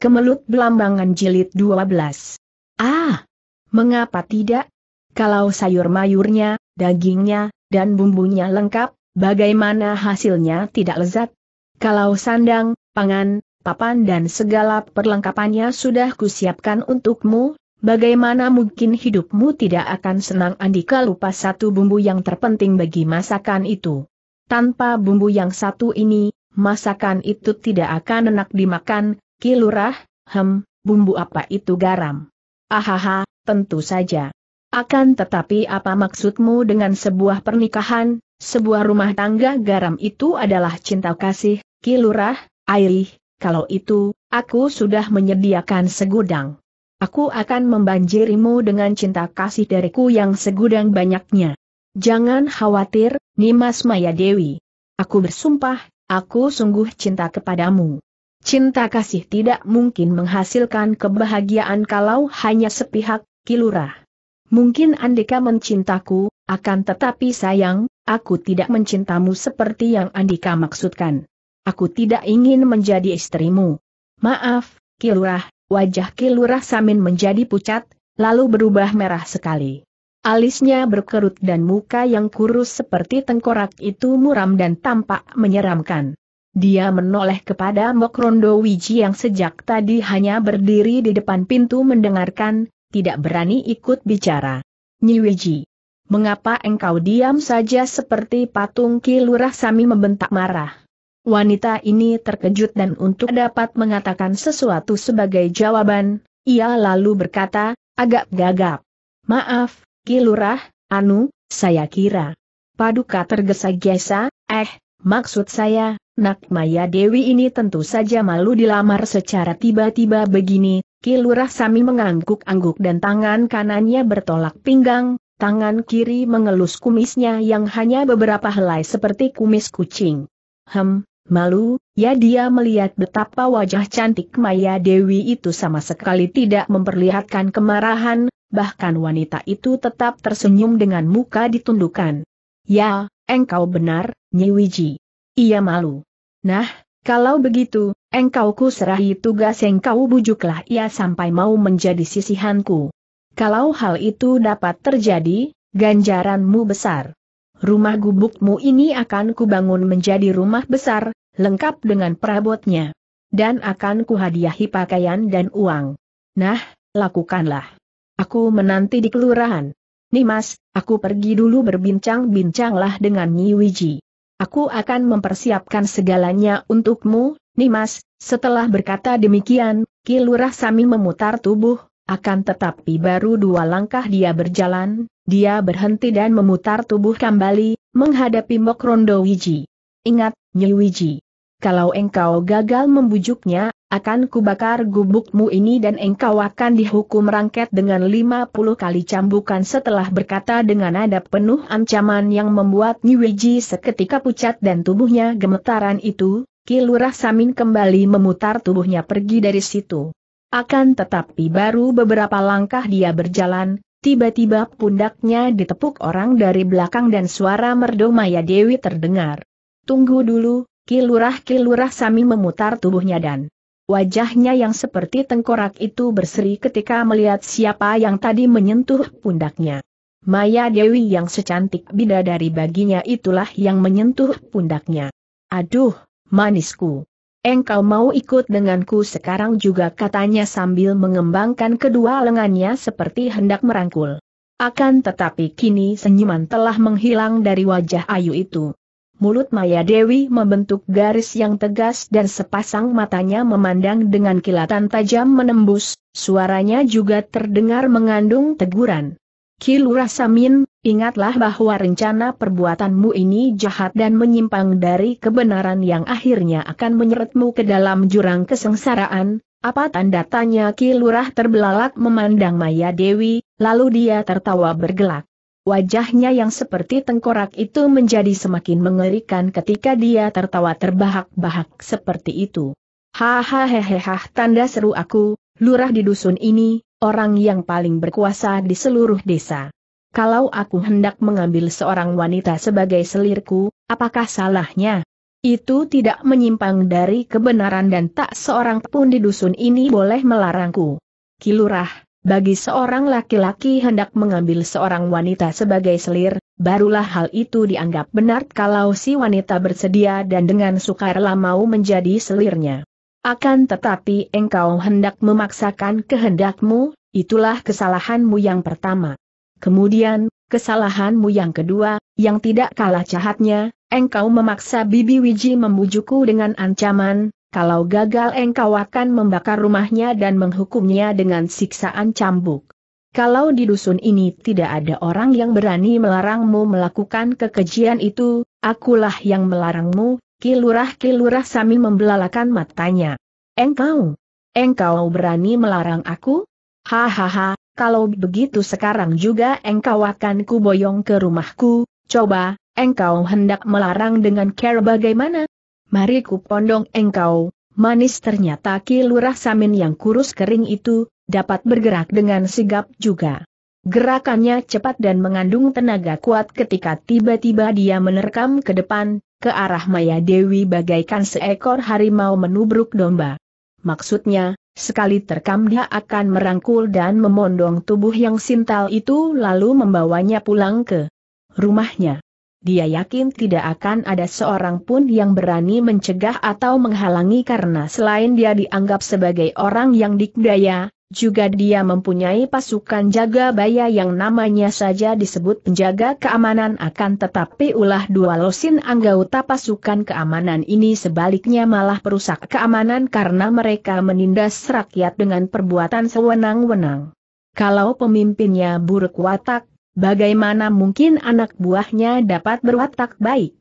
Kemelut Belambangan Jilid 12. Ah! Mengapa tidak? Kalau sayur-mayurnya, dagingnya, dan bumbunya lengkap, bagaimana hasilnya tidak lezat? Kalau sandang, pangan, papan dan segala perlengkapannya sudah kusiapkan untukmu, bagaimana mungkin hidupmu tidak akan senang andika lupa satu bumbu yang terpenting bagi masakan itu. Tanpa bumbu yang satu ini, masakan itu tidak akan enak dimakan, Kilurah, hem, bumbu apa itu garam? Ahaha, tentu saja. Akan tetapi apa maksudmu dengan sebuah pernikahan, sebuah rumah tangga garam itu adalah cinta kasih, kilurah, airih, kalau itu, aku sudah menyediakan segudang. Aku akan membanjirimu dengan cinta kasih dariku yang segudang banyaknya. Jangan khawatir, Nimas Maya Dewi. Aku bersumpah, aku sungguh cinta kepadamu. Cinta kasih tidak mungkin menghasilkan kebahagiaan kalau hanya sepihak, kilurah. Mungkin Andika mencintaku, akan tetapi sayang, aku tidak mencintamu seperti yang Andika maksudkan. Aku tidak ingin menjadi istrimu. Maaf, kilurah, wajah kilurah Samin menjadi pucat, lalu berubah merah sekali. Alisnya berkerut dan muka yang kurus seperti tengkorak itu muram dan tampak menyeramkan. Dia menoleh kepada Mokrondo Wiji yang sejak tadi hanya berdiri di depan pintu mendengarkan, tidak berani ikut bicara. Nyi Wiji, mengapa engkau diam saja seperti patung kilurah Sami membentak marah? Wanita ini terkejut dan untuk dapat mengatakan sesuatu sebagai jawaban, ia lalu berkata, agak gagap. Maaf, kilurah, Anu, saya kira. Paduka tergesa-gesa, eh, maksud saya, Nak Maya Dewi ini tentu saja malu dilamar secara tiba-tiba begini, Kilurah Sami mengangguk-angguk dan tangan kanannya bertolak pinggang, tangan kiri mengelus kumisnya yang hanya beberapa helai seperti kumis kucing. Hem, malu, ya dia melihat betapa wajah cantik Maya Dewi itu sama sekali tidak memperlihatkan kemarahan, bahkan wanita itu tetap tersenyum dengan muka ditundukkan. Ya, engkau benar, Nyiwiji. Ia malu. Nah, kalau begitu, engkau ku serahi tugas engkau bujuklah ia sampai mau menjadi sisihanku. Kalau hal itu dapat terjadi, ganjaranmu besar. Rumah gubukmu ini akan kubangun menjadi rumah besar, lengkap dengan perabotnya. Dan akan kuhadiahi pakaian dan uang. Nah, lakukanlah. Aku menanti di kelurahan. Nimas, aku pergi dulu berbincang-bincanglah dengan Nyi Wiji. Aku akan mempersiapkan segalanya untukmu, Nimas, setelah berkata demikian, Kilurah Sami memutar tubuh, akan tetapi baru dua langkah dia berjalan, dia berhenti dan memutar tubuh kembali, menghadapi Mokrondo Wiji. Ingat, Nyi Wiji kalau engkau gagal membujuknya, akan kubakar gubukmu ini dan engkau akan dihukum rangket dengan 50 kali cambukan setelah berkata dengan nada penuh ancaman yang membuat Niweji seketika pucat dan tubuhnya gemetaran itu, Kilurah Samin kembali memutar tubuhnya pergi dari situ. Akan tetapi baru beberapa langkah dia berjalan, tiba-tiba pundaknya ditepuk orang dari belakang dan suara merdu Maya Dewi terdengar. Tunggu dulu, Kilurah-kilurah Sami memutar tubuhnya dan wajahnya yang seperti tengkorak itu berseri ketika melihat siapa yang tadi menyentuh pundaknya. Maya Dewi yang secantik bidadari baginya itulah yang menyentuh pundaknya. Aduh, manisku. Engkau mau ikut denganku sekarang juga katanya sambil mengembangkan kedua lengannya seperti hendak merangkul. Akan tetapi kini senyuman telah menghilang dari wajah Ayu itu. Mulut Maya Dewi membentuk garis yang tegas dan sepasang matanya memandang dengan kilatan tajam menembus, suaranya juga terdengar mengandung teguran. Kilurah Samin, ingatlah bahwa rencana perbuatanmu ini jahat dan menyimpang dari kebenaran yang akhirnya akan menyeretmu ke dalam jurang kesengsaraan. Apa tanda tanya Kilurah terbelalak memandang Maya Dewi, lalu dia tertawa bergelak. Wajahnya yang seperti tengkorak itu menjadi semakin mengerikan ketika dia tertawa terbahak-bahak seperti itu. Hahaha tanda seru aku, lurah di dusun ini, orang yang paling berkuasa di seluruh desa. Kalau aku hendak mengambil seorang wanita sebagai selirku, apakah salahnya? Itu tidak menyimpang dari kebenaran dan tak seorang pun di dusun ini boleh melarangku. Kilurah, bagi seorang laki-laki hendak mengambil seorang wanita sebagai selir, barulah hal itu dianggap benar kalau si wanita bersedia dan dengan sukarela mau menjadi selirnya. Akan tetapi engkau hendak memaksakan kehendakmu, itulah kesalahanmu yang pertama. Kemudian, kesalahanmu yang kedua, yang tidak kalah jahatnya, engkau memaksa Bibi Wiji membujuku dengan ancaman, kalau gagal engkau akan membakar rumahnya dan menghukumnya dengan siksaan cambuk. Kalau di dusun ini tidak ada orang yang berani melarangmu melakukan kekejian itu, akulah yang melarangmu, kilurah-kilurah Sami membelalakan matanya. Engkau? Engkau berani melarang aku? Hahaha, kalau begitu sekarang juga engkau akan kuboyong ke rumahku, coba, engkau hendak melarang dengan care bagaimana? mari ku pondong engkau, manis ternyata Ki Lurah Samin yang kurus kering itu, dapat bergerak dengan sigap juga. Gerakannya cepat dan mengandung tenaga kuat ketika tiba-tiba dia menerkam ke depan, ke arah Maya Dewi bagaikan seekor harimau menubruk domba. Maksudnya, sekali terkam dia akan merangkul dan memondong tubuh yang sintal itu lalu membawanya pulang ke rumahnya. Dia yakin tidak akan ada seorang pun yang berani mencegah atau menghalangi karena selain dia dianggap sebagai orang yang dikdaya, juga dia mempunyai pasukan jaga baya yang namanya saja disebut penjaga keamanan akan tetapi ulah dua losin anggota pasukan keamanan ini sebaliknya malah perusak keamanan karena mereka menindas rakyat dengan perbuatan sewenang-wenang. Kalau pemimpinnya buruk watak, Bagaimana mungkin anak buahnya dapat berwatak baik?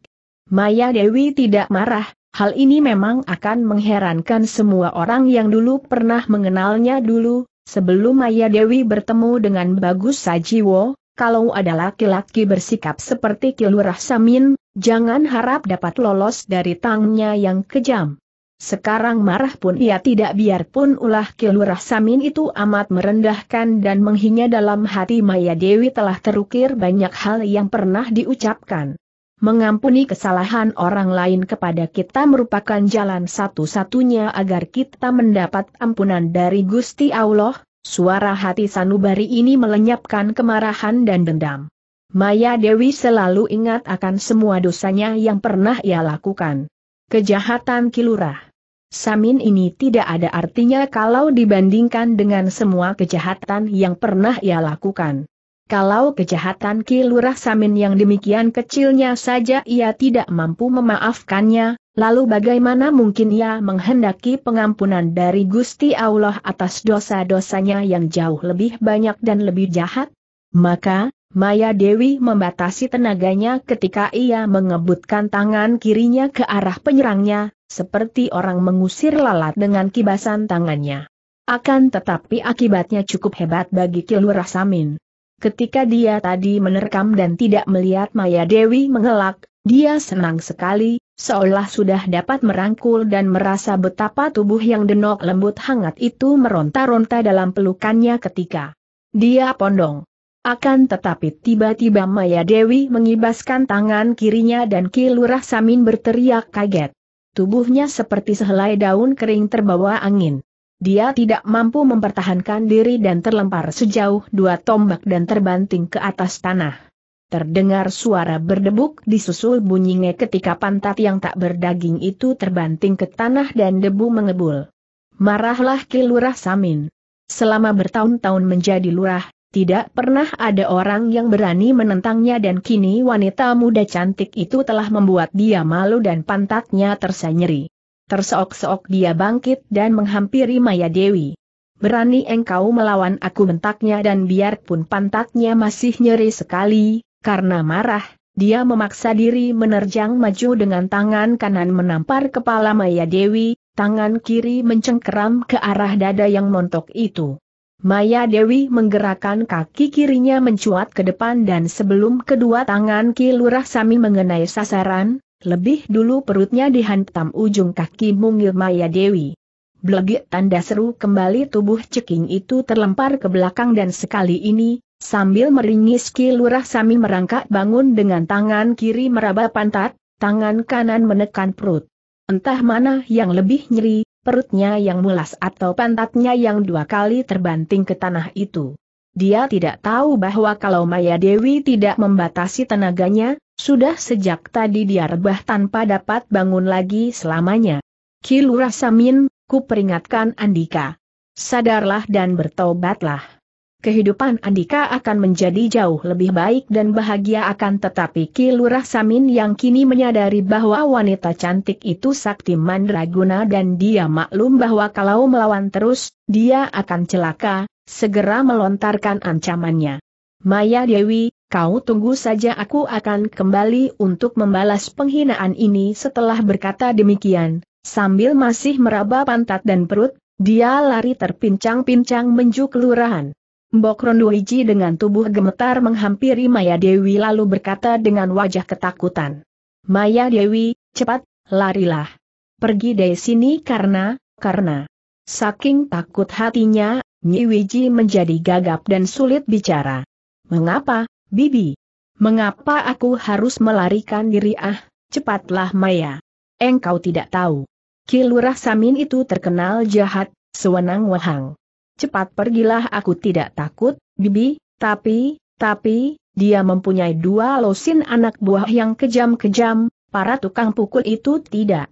Maya Dewi tidak marah, hal ini memang akan mengherankan semua orang yang dulu pernah mengenalnya dulu, sebelum Maya Dewi bertemu dengan Bagus Sajiwo, kalau ada laki-laki bersikap seperti Kilurah Samin, jangan harap dapat lolos dari tangnya yang kejam. Sekarang marah pun ia tidak biarpun ulah kilurah samin itu amat merendahkan dan menghina dalam hati Maya Dewi telah terukir banyak hal yang pernah diucapkan. Mengampuni kesalahan orang lain kepada kita merupakan jalan satu-satunya agar kita mendapat ampunan dari Gusti Allah, suara hati sanubari ini melenyapkan kemarahan dan dendam. Maya Dewi selalu ingat akan semua dosanya yang pernah ia lakukan. Kejahatan Kilurah Samin ini tidak ada artinya kalau dibandingkan dengan semua kejahatan yang pernah ia lakukan. Kalau kejahatan Ki Samin yang demikian kecilnya saja ia tidak mampu memaafkannya, lalu bagaimana mungkin ia menghendaki pengampunan dari Gusti Allah atas dosa-dosanya yang jauh lebih banyak dan lebih jahat? Maka, Maya Dewi membatasi tenaganya ketika ia mengebutkan tangan kirinya ke arah penyerangnya, seperti orang mengusir lalat dengan kibasan tangannya. Akan tetapi akibatnya cukup hebat bagi Kilurah Samin. Ketika dia tadi menerkam dan tidak melihat Maya Dewi mengelak, dia senang sekali, seolah sudah dapat merangkul dan merasa betapa tubuh yang denok lembut hangat itu meronta-ronta dalam pelukannya ketika dia pondong. Akan tetapi tiba-tiba Maya Dewi mengibaskan tangan kirinya dan Ki Samin berteriak kaget. Tubuhnya seperti sehelai daun kering terbawa angin. Dia tidak mampu mempertahankan diri dan terlempar sejauh dua tombak dan terbanting ke atas tanah. Terdengar suara berdebuk disusul bunyinya ketika pantat yang tak berdaging itu terbanting ke tanah dan debu mengebul. Marahlah Ki Samin. Selama bertahun-tahun menjadi lurah, tidak pernah ada orang yang berani menentangnya dan kini wanita muda cantik itu telah membuat dia malu dan pantatnya tersenyeri. Terseok-seok dia bangkit dan menghampiri Maya Dewi. Berani engkau melawan aku bentaknya dan biarpun pantatnya masih nyeri sekali, karena marah, dia memaksa diri menerjang maju dengan tangan kanan menampar kepala Maya Dewi, tangan kiri mencengkeram ke arah dada yang montok itu. Maya Dewi menggerakkan kaki kirinya mencuat ke depan dan sebelum kedua tangan Ki Lurah Sami mengenai sasaran, lebih dulu perutnya dihantam ujung kaki mungil Maya Dewi. Blegek tanda seru kembali tubuh ceking itu terlempar ke belakang dan sekali ini, sambil meringis Ki Lurah Sami merangkak bangun dengan tangan kiri meraba pantat, tangan kanan menekan perut. Entah mana yang lebih nyeri, perutnya yang mulas atau pantatnya yang dua kali terbanting ke tanah itu. Dia tidak tahu bahwa kalau Maya Dewi tidak membatasi tenaganya, sudah sejak tadi dia rebah tanpa dapat bangun lagi selamanya. Kilurasamin, ku peringatkan Andika. Sadarlah dan bertobatlah kehidupan Andika akan menjadi jauh lebih baik dan bahagia akan tetapi Kilurah Samin yang kini menyadari bahwa wanita cantik itu sakti mandraguna dan dia maklum bahwa kalau melawan terus, dia akan celaka, segera melontarkan ancamannya. Maya Dewi, kau tunggu saja aku akan kembali untuk membalas penghinaan ini setelah berkata demikian, sambil masih meraba pantat dan perut, dia lari terpincang-pincang menuju kelurahan. Mbok Ronduiji dengan tubuh gemetar menghampiri Maya Dewi lalu berkata dengan wajah ketakutan. Maya Dewi, cepat, larilah. Pergi dari sini karena, karena. Saking takut hatinya, Nyi Nyiwiji menjadi gagap dan sulit bicara. Mengapa, Bibi? Mengapa aku harus melarikan diri ah, cepatlah Maya. Engkau tidak tahu. Kilurah Samin itu terkenal jahat, sewenang wenang Cepat pergilah aku tidak takut, Bibi, tapi, tapi, dia mempunyai dua losin anak buah yang kejam-kejam, para tukang pukul itu tidak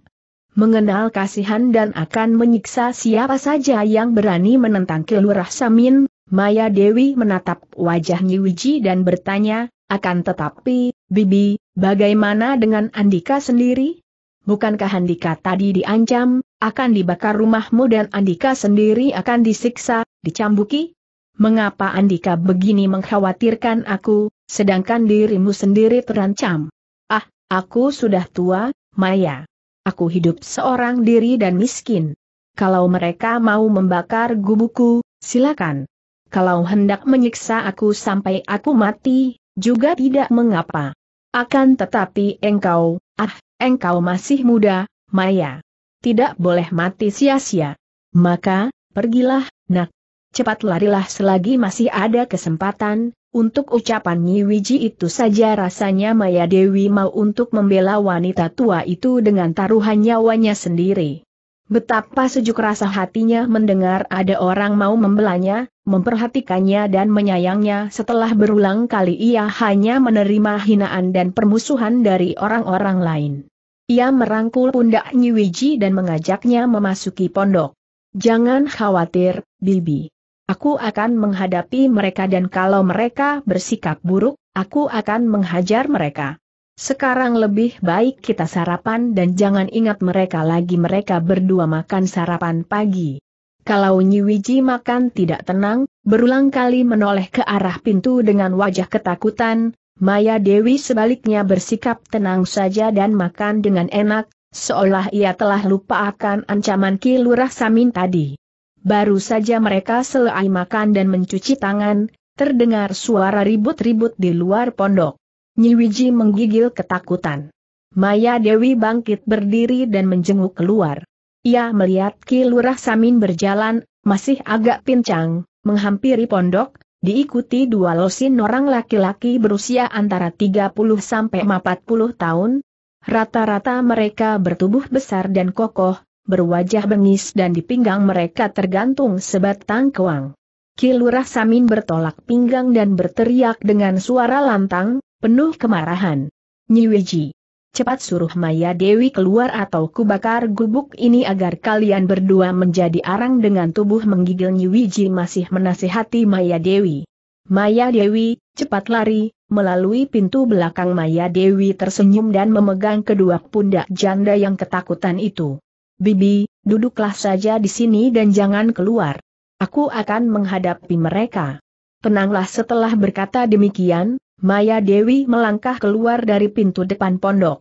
mengenal kasihan dan akan menyiksa siapa saja yang berani menentang kelurah Samin, Maya Dewi menatap wajah Nyiwiji dan bertanya, akan tetapi, Bibi, bagaimana dengan Andika sendiri? bukankah Andika tadi diancam, akan dibakar rumahmu dan Andika sendiri akan disiksa, dicambuki? Mengapa Andika begini mengkhawatirkan aku, sedangkan dirimu sendiri terancam? Ah, aku sudah tua, Maya. Aku hidup seorang diri dan miskin. Kalau mereka mau membakar gubuku, silakan. Kalau hendak menyiksa aku sampai aku mati, juga tidak mengapa. Akan tetapi engkau, ah, engkau masih muda, Maya. Tidak boleh mati sia-sia. Maka, pergilah, nak. Cepat larilah selagi masih ada kesempatan, untuk ucapan Nyiwiji itu saja rasanya Maya Dewi mau untuk membela wanita tua itu dengan taruhan nyawanya sendiri. Betapa sejuk rasa hatinya mendengar ada orang mau membelanya, memperhatikannya dan menyayangnya setelah berulang kali ia hanya menerima hinaan dan permusuhan dari orang-orang lain. Ia merangkul pundak Nyiwiji dan mengajaknya memasuki pondok. Jangan khawatir, Bibi. Aku akan menghadapi mereka dan kalau mereka bersikap buruk, aku akan menghajar mereka. Sekarang lebih baik kita sarapan dan jangan ingat mereka lagi mereka berdua makan sarapan pagi. Kalau Nyiwiji makan tidak tenang, berulang kali menoleh ke arah pintu dengan wajah ketakutan, Maya Dewi sebaliknya bersikap tenang saja dan makan dengan enak, seolah ia telah lupa akan ancaman Ki Lurah Samin tadi. Baru saja mereka selesai makan dan mencuci tangan, terdengar suara ribut-ribut di luar pondok. Nyiwiji menggigil ketakutan. Maya Dewi bangkit berdiri dan menjenguk keluar. Ia melihat Ki Lurah Samin berjalan, masih agak pincang, menghampiri pondok, diikuti dua losin orang laki-laki berusia antara 30 sampai 40 tahun. Rata-rata mereka bertubuh besar dan kokoh, berwajah bengis dan di pinggang mereka tergantung sebatang kewang. Lurah Samin bertolak pinggang dan berteriak dengan suara lantang, penuh kemarahan. Nyiwiji, cepat suruh Maya Dewi keluar atau kubakar gubuk ini agar kalian berdua menjadi arang dengan tubuh menggigil Nyiwiji masih menasihati Maya Dewi. Maya Dewi, cepat lari, melalui pintu belakang Maya Dewi tersenyum dan memegang kedua pundak janda yang ketakutan itu. Bibi, duduklah saja di sini dan jangan keluar. Aku akan menghadapi mereka. Tenanglah setelah berkata demikian, Maya Dewi melangkah keluar dari pintu depan pondok.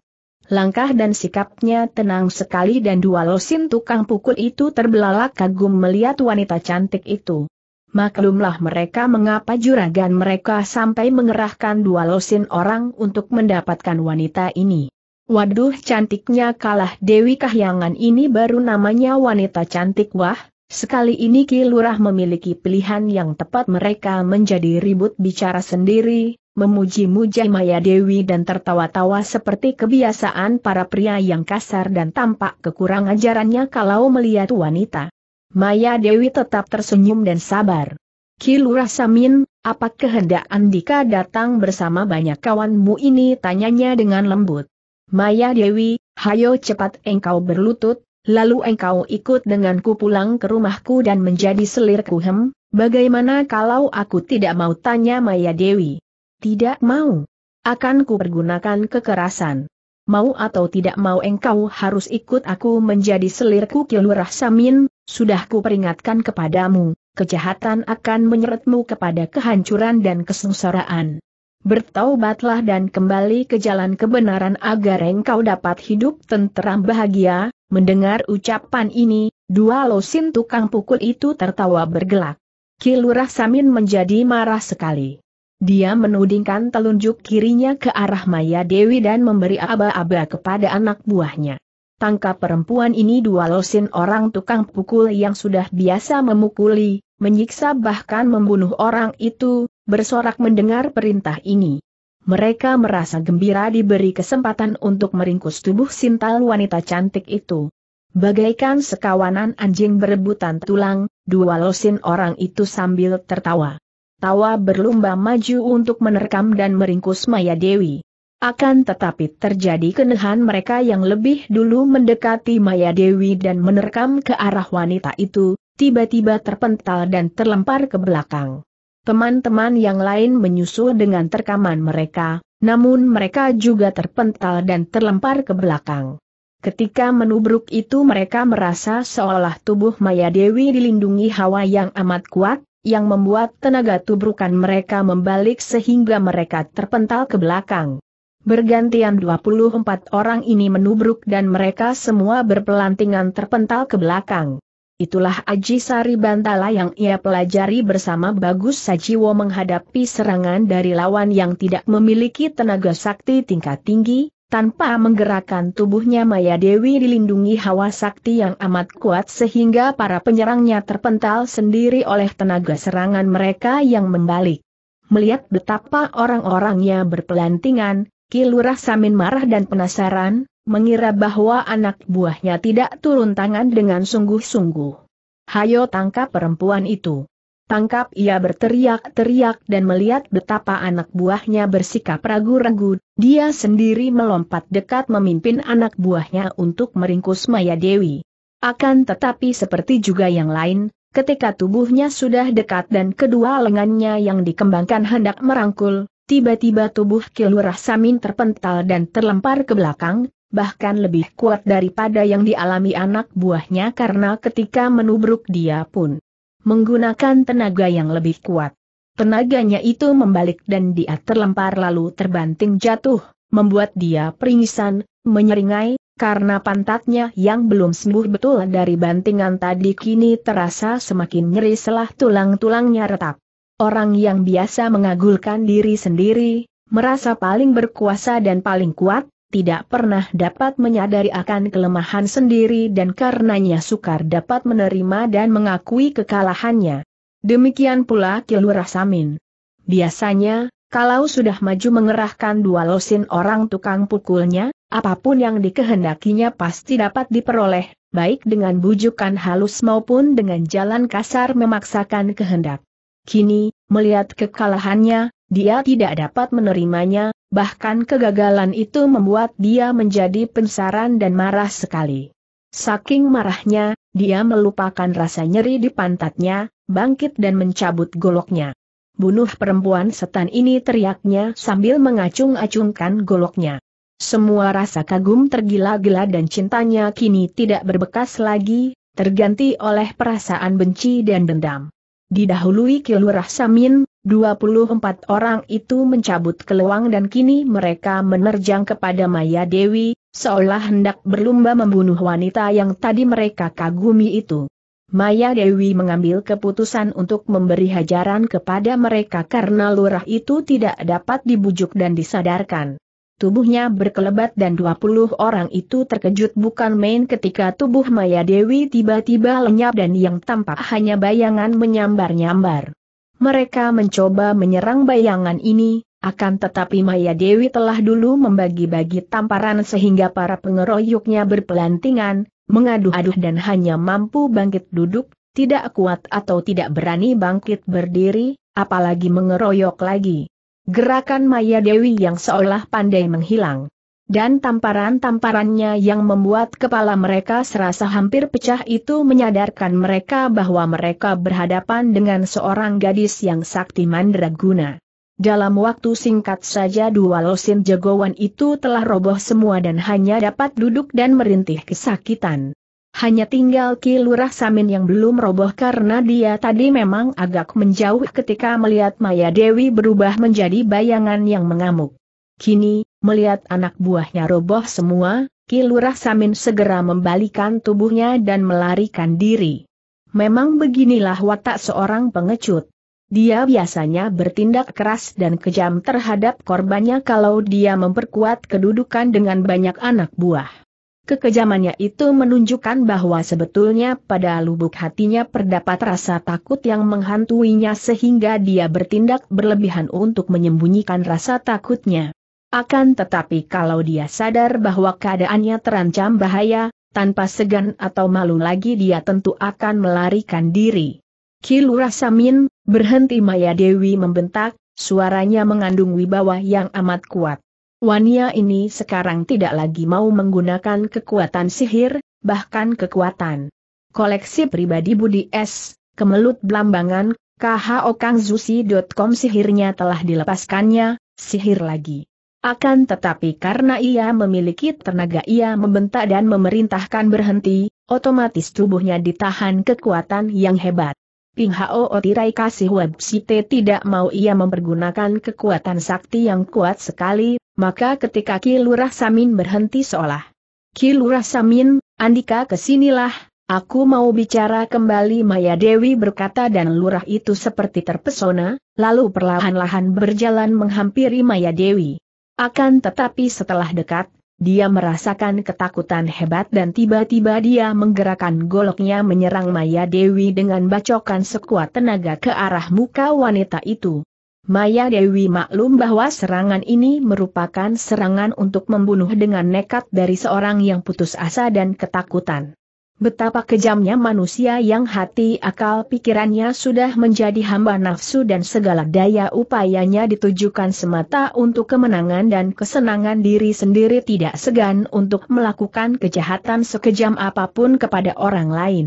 Langkah dan sikapnya tenang sekali dan dua losin tukang pukul itu terbelalak kagum melihat wanita cantik itu. Maklumlah mereka mengapa juragan mereka sampai mengerahkan dua losin orang untuk mendapatkan wanita ini. Waduh cantiknya kalah Dewi Kahyangan ini baru namanya wanita cantik wah, Sekali ini Ki Lurah memiliki pilihan yang tepat mereka menjadi ribut bicara sendiri, memuji-muja Maya Dewi dan tertawa-tawa seperti kebiasaan para pria yang kasar dan tampak kekurang ajarannya kalau melihat wanita. Maya Dewi tetap tersenyum dan sabar. Ki Lurah Samin, apa kehendak Andika datang bersama banyak kawanmu ini tanyanya dengan lembut. Maya Dewi, hayo cepat engkau berlutut, lalu engkau ikut denganku pulang ke rumahku dan menjadi selirku hem, bagaimana kalau aku tidak mau tanya Maya Dewi? Tidak mau. Akan ku pergunakan kekerasan. Mau atau tidak mau engkau harus ikut aku menjadi selirku Kilurah Samin, sudah ku peringatkan kepadamu, kejahatan akan menyeretmu kepada kehancuran dan kesengsaraan. Bertaubatlah dan kembali ke jalan kebenaran agar engkau dapat hidup tenteram bahagia, Mendengar ucapan ini, dua losin tukang pukul itu tertawa bergelak. Kilurah Samin menjadi marah sekali. Dia menudingkan telunjuk kirinya ke arah Maya Dewi dan memberi aba-aba kepada anak buahnya. Tangkap perempuan ini dua losin orang tukang pukul yang sudah biasa memukuli, menyiksa bahkan membunuh orang itu, bersorak mendengar perintah ini mereka merasa gembira diberi kesempatan untuk meringkus tubuh sintal wanita cantik itu. Bagaikan sekawanan anjing berebutan tulang, dua losin orang itu sambil tertawa. Tawa berlomba maju untuk menerkam dan meringkus Maya Dewi. Akan tetapi terjadi kenehan mereka yang lebih dulu mendekati Maya Dewi dan menerkam ke arah wanita itu, tiba-tiba terpental dan terlempar ke belakang. Teman-teman yang lain menyusul dengan terkaman mereka, namun mereka juga terpental dan terlempar ke belakang. Ketika menubruk itu mereka merasa seolah tubuh Maya Dewi dilindungi hawa yang amat kuat, yang membuat tenaga tubrukan mereka membalik sehingga mereka terpental ke belakang. Bergantian 24 orang ini menubruk dan mereka semua berpelantingan terpental ke belakang. Itulah Aji Sari Bantala yang ia pelajari bersama Bagus Sajiwo menghadapi serangan dari lawan yang tidak memiliki tenaga sakti tingkat tinggi, tanpa menggerakkan tubuhnya Maya Dewi dilindungi hawa sakti yang amat kuat sehingga para penyerangnya terpental sendiri oleh tenaga serangan mereka yang membalik. Melihat betapa orang-orangnya berpelantingan, Kilurah Samin marah dan penasaran, mengira bahwa anak buahnya tidak turun tangan dengan sungguh-sungguh. Hayo tangkap perempuan itu. Tangkap ia berteriak-teriak dan melihat betapa anak buahnya bersikap ragu-ragu, dia sendiri melompat dekat memimpin anak buahnya untuk meringkus Maya Dewi. Akan tetapi seperti juga yang lain, ketika tubuhnya sudah dekat dan kedua lengannya yang dikembangkan hendak merangkul, tiba-tiba tubuh Kilurah Samin terpental dan terlempar ke belakang, bahkan lebih kuat daripada yang dialami anak buahnya karena ketika menubruk dia pun menggunakan tenaga yang lebih kuat. Tenaganya itu membalik dan dia terlempar lalu terbanting jatuh, membuat dia peringisan, menyeringai, karena pantatnya yang belum sembuh betul dari bantingan tadi kini terasa semakin nyeri selah tulang-tulangnya retak. Orang yang biasa mengagulkan diri sendiri, merasa paling berkuasa dan paling kuat, tidak pernah dapat menyadari akan kelemahan sendiri dan karenanya sukar dapat menerima dan mengakui kekalahannya. Demikian pula Kilurah Samin. Biasanya, kalau sudah maju mengerahkan dua losin orang tukang pukulnya, apapun yang dikehendakinya pasti dapat diperoleh, baik dengan bujukan halus maupun dengan jalan kasar memaksakan kehendak. Kini, melihat kekalahannya, dia tidak dapat menerimanya, bahkan kegagalan itu membuat dia menjadi pensaran dan marah sekali. Saking marahnya, dia melupakan rasa nyeri di pantatnya, bangkit dan mencabut goloknya. Bunuh perempuan setan ini teriaknya sambil mengacung-acungkan goloknya. Semua rasa kagum tergila-gila dan cintanya kini tidak berbekas lagi, terganti oleh perasaan benci dan dendam. Didahului Kilurah Samin, 24 orang itu mencabut keluang dan kini mereka menerjang kepada Maya Dewi, seolah hendak berlumba membunuh wanita yang tadi mereka kagumi itu. Maya Dewi mengambil keputusan untuk memberi hajaran kepada mereka karena lurah itu tidak dapat dibujuk dan disadarkan. Tubuhnya berkelebat dan 20 orang itu terkejut bukan main ketika tubuh Maya Dewi tiba-tiba lenyap dan yang tampak hanya bayangan menyambar-nyambar. Mereka mencoba menyerang bayangan ini, akan tetapi Maya Dewi telah dulu membagi-bagi tamparan sehingga para pengeroyoknya berpelantingan, mengaduh-aduh dan hanya mampu bangkit duduk, tidak kuat atau tidak berani bangkit berdiri, apalagi mengeroyok lagi. Gerakan Maya Dewi yang seolah pandai menghilang dan tamparan-tamparannya yang membuat kepala mereka serasa hampir pecah itu menyadarkan mereka bahwa mereka berhadapan dengan seorang gadis yang sakti mandraguna. Dalam waktu singkat saja dua losin jagoan itu telah roboh semua dan hanya dapat duduk dan merintih kesakitan. Hanya tinggal Ki Lurah Samin yang belum roboh karena dia tadi memang agak menjauh ketika melihat Maya Dewi berubah menjadi bayangan yang mengamuk. Kini, Melihat anak buahnya roboh semua, Kilurah Samin segera membalikan tubuhnya dan melarikan diri. Memang beginilah watak seorang pengecut. Dia biasanya bertindak keras dan kejam terhadap korbannya kalau dia memperkuat kedudukan dengan banyak anak buah. Kekejamannya itu menunjukkan bahwa sebetulnya pada lubuk hatinya terdapat rasa takut yang menghantuinya sehingga dia bertindak berlebihan untuk menyembunyikan rasa takutnya. Akan tetapi kalau dia sadar bahwa keadaannya terancam bahaya, tanpa segan atau malu lagi dia tentu akan melarikan diri. Kilura Samin, berhenti Maya Dewi membentak, suaranya mengandung wibawa yang amat kuat. Wania ini sekarang tidak lagi mau menggunakan kekuatan sihir, bahkan kekuatan koleksi pribadi Budi S, kemelut belambangan, khokangzusi.com sihirnya telah dilepaskannya, sihir lagi. Akan tetapi karena ia memiliki tenaga ia membentak dan memerintahkan berhenti, otomatis tubuhnya ditahan kekuatan yang hebat. Ping Hao Tirai Kasih Web Site tidak mau ia mempergunakan kekuatan sakti yang kuat sekali, maka ketika Kilurah Samin berhenti seolah. Kilurah Samin, Andika kesinilah, aku mau bicara kembali Maya Dewi berkata dan lurah itu seperti terpesona, lalu perlahan-lahan berjalan menghampiri Maya Dewi. Akan tetapi setelah dekat, dia merasakan ketakutan hebat dan tiba-tiba dia menggerakkan goloknya menyerang Maya Dewi dengan bacokan sekuat tenaga ke arah muka wanita itu. Maya Dewi maklum bahwa serangan ini merupakan serangan untuk membunuh dengan nekat dari seorang yang putus asa dan ketakutan. Betapa kejamnya manusia yang hati akal pikirannya sudah menjadi hamba nafsu dan segala daya upayanya ditujukan semata untuk kemenangan dan kesenangan diri sendiri tidak segan untuk melakukan kejahatan sekejam apapun kepada orang lain.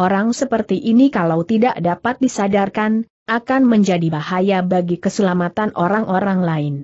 Orang seperti ini kalau tidak dapat disadarkan, akan menjadi bahaya bagi keselamatan orang-orang lain.